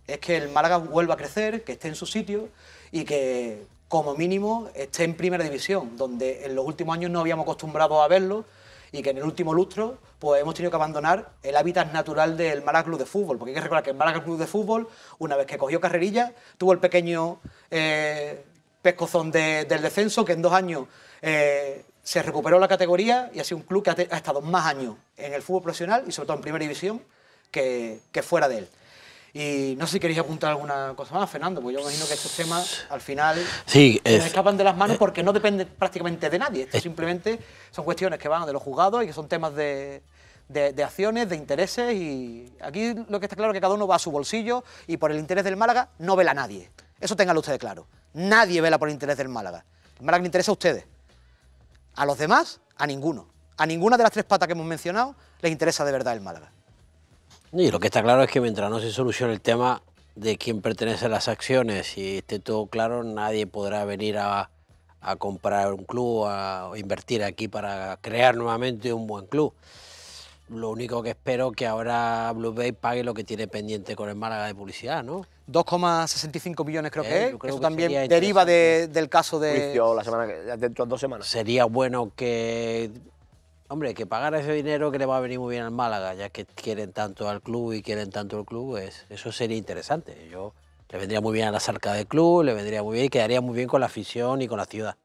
es que el Málaga vuelva a crecer, que esté en su sitio y que como mínimo esté en primera división, donde en los últimos años no habíamos acostumbrado a verlo y que en el último lustro pues hemos tenido que abandonar el hábitat natural del Málaga Club de Fútbol, porque hay que recordar que el Málaga Club de Fútbol, una vez que cogió carrerilla, tuvo el pequeño eh, pescozón del descenso, que en dos años eh, se recuperó la categoría y ha sido un club que ha, estado más años en el fútbol profesional y sobre todo en primera división que fuera de él. Y no sé si queréis apuntar alguna cosa más, Fernando, porque yo imagino que estos temas al final sí, escapan de las manos eh, porque no depende prácticamente de nadie. Eh. simplemente son cuestiones que van de los juzgados y que son temas de, acciones, de intereses y aquí lo que está claro es que cada uno va a su bolsillo y por el interés del Málaga no vela a nadie. Eso tenganlo ustedes claro. Nadie vela por el interés del Málaga. El Málaga le interesa a ustedes. A los demás, a ninguno. A ninguna de las tres patas que hemos mencionado les interesa de verdad el Málaga. Y lo que está claro es que mientras no se solucione el tema de quién pertenece a las acciones y esté todo claro, nadie podrá venir a, comprar un club, o invertir aquí para crear nuevamente un buen club. Lo único que espero es que ahora Blue Bay pague lo que tiene pendiente con el Málaga de publicidad, ¿no? 2,65 millones creo eh, que es. Eso también deriva del caso de... la semana, dentro de dos semanas. Sería bueno que Hombre, que pagar ese dinero que le va a venir muy bien al Málaga, ya que quieren tanto al club y quieren tanto al club, eso sería interesante. Yo le vendría muy bien a la cerca del club, le vendría muy bien y quedaría muy bien con la afición y con la ciudad.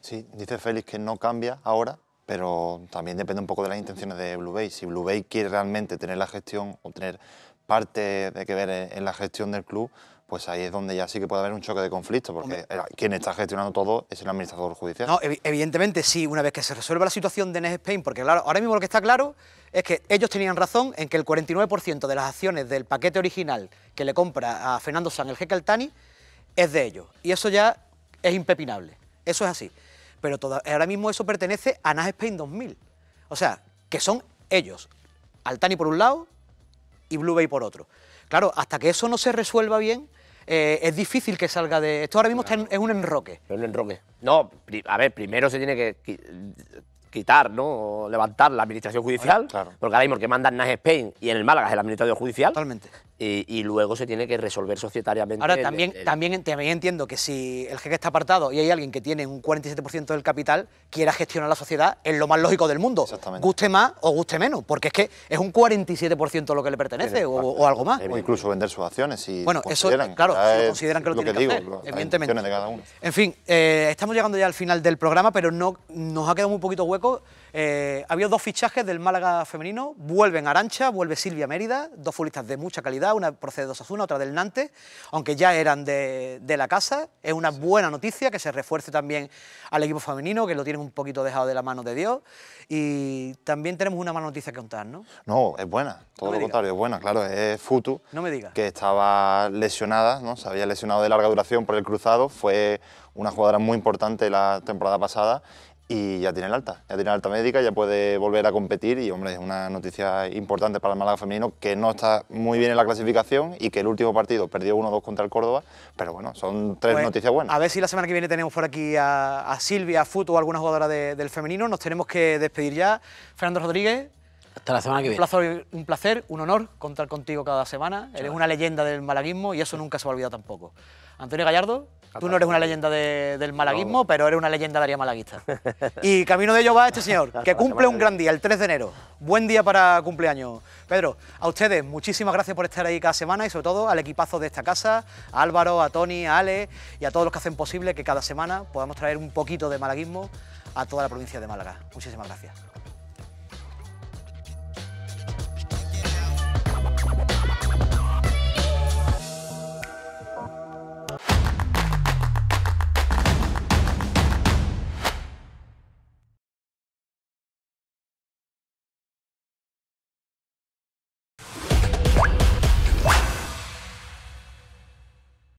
Sí, dice Félix que no cambia ahora, pero también depende un poco de las intenciones de Blue Bay. Si Blue Bay quiere realmente tener la gestión o tener parte de que ver en la gestión del club, pues ahí es donde ya sí que puede haber un choque de conflicto, porque quien está gestionando todo es el administrador judicial. No, evidentemente sí, una vez que se resuelva la situación de Next Spain, porque ahora mismo lo que está claro es que ellos tenían razón en que el 49% de las acciones del paquete original que le compra a Fernando Sánchez el jeque Altani es de ellos, y eso ya es impepinable, eso es así. Pero ahora mismo eso pertenece a Next Spain 2000, o sea, que son ellos, Altani por un lado y Blue Bay por otro. Claro, hasta que eso no se resuelva bien, eh, es difícil que salga de. Esto ahora mismo está en, es un enroque. Es un enroque. No, a ver, primero se tiene que quitar, ¿no? levantar la administración judicial. Porque ahora mismo que mandan en Spain y en el Málaga es el administrador judicial. Totalmente. Y, luego se tiene que resolver societariamente. Ahora, también, también, entiendo que si el jefe está apartado y hay alguien que tiene un 47% del capital, quiera gestionar la sociedad, es lo más lógico del mundo. Exactamente. Guste más o guste menos, porque es que es un 47% lo que le pertenece o, algo más. O incluso vender sus acciones si bueno, Eso, claro, lo consideran que lo, tienen que, hacer, evidentemente. En fin, eh, estamos llegando ya al final del programa, pero no, nos ha quedado Muy poquito hueco. Eh, ha habido dos fichajes del Málaga femenino, vuelven Arancha, vuelve Silvia Mérida, dos futbolistas de mucha calidad una procede de Osasuna, otra del Nantes, aunque ya eran de, la casa. Es una buena noticia que se refuerce también al equipo femenino, que lo tienen un poquito dejado de la mano de Dios. Y también tenemos una mala noticia que contar, ¿no? No, es buena, todo lo contrario, es buena, claro, es Futu. Que estaba lesionada, ¿no? Se había lesionado de larga duración por el cruzado, fue una jugadora muy importante la temporada pasada y ya tiene el alta, ya tiene el alta médica, ya puede volver a competir y hombre, es una noticia importante para el Málaga femenino que no está muy bien en la clasificación y que el último partido perdió 1-2 contra el Córdoba, pero bueno, son tres pues, noticias buenas. A ver si la semana que viene tenemos por aquí a, Silvia, a Futo o alguna jugadora del femenino, nos tenemos que despedir ya. Fernando Rodríguez, hasta la semana que viene. Un placer, un, honor contar contigo cada semana. Eres una leyenda del malaguismo y eso nunca se va a olvidar tampoco. Antonio Gallardo, Tú no eres una leyenda del malaguismo, pero eres una leyenda área malaguista. Y camino de ello va este señor, que cumple un gran día, el 3 de enero. Buen día para cumpleaños. Pedro, a ustedes muchísimas gracias por estar ahí cada semana y sobre todo al equipazo de esta casa, a Álvaro, a Tony, a Ale y a todos los que hacen posible que cada semana podamos traer un poquito de malaguismo a toda la provincia de Málaga. Muchísimas gracias.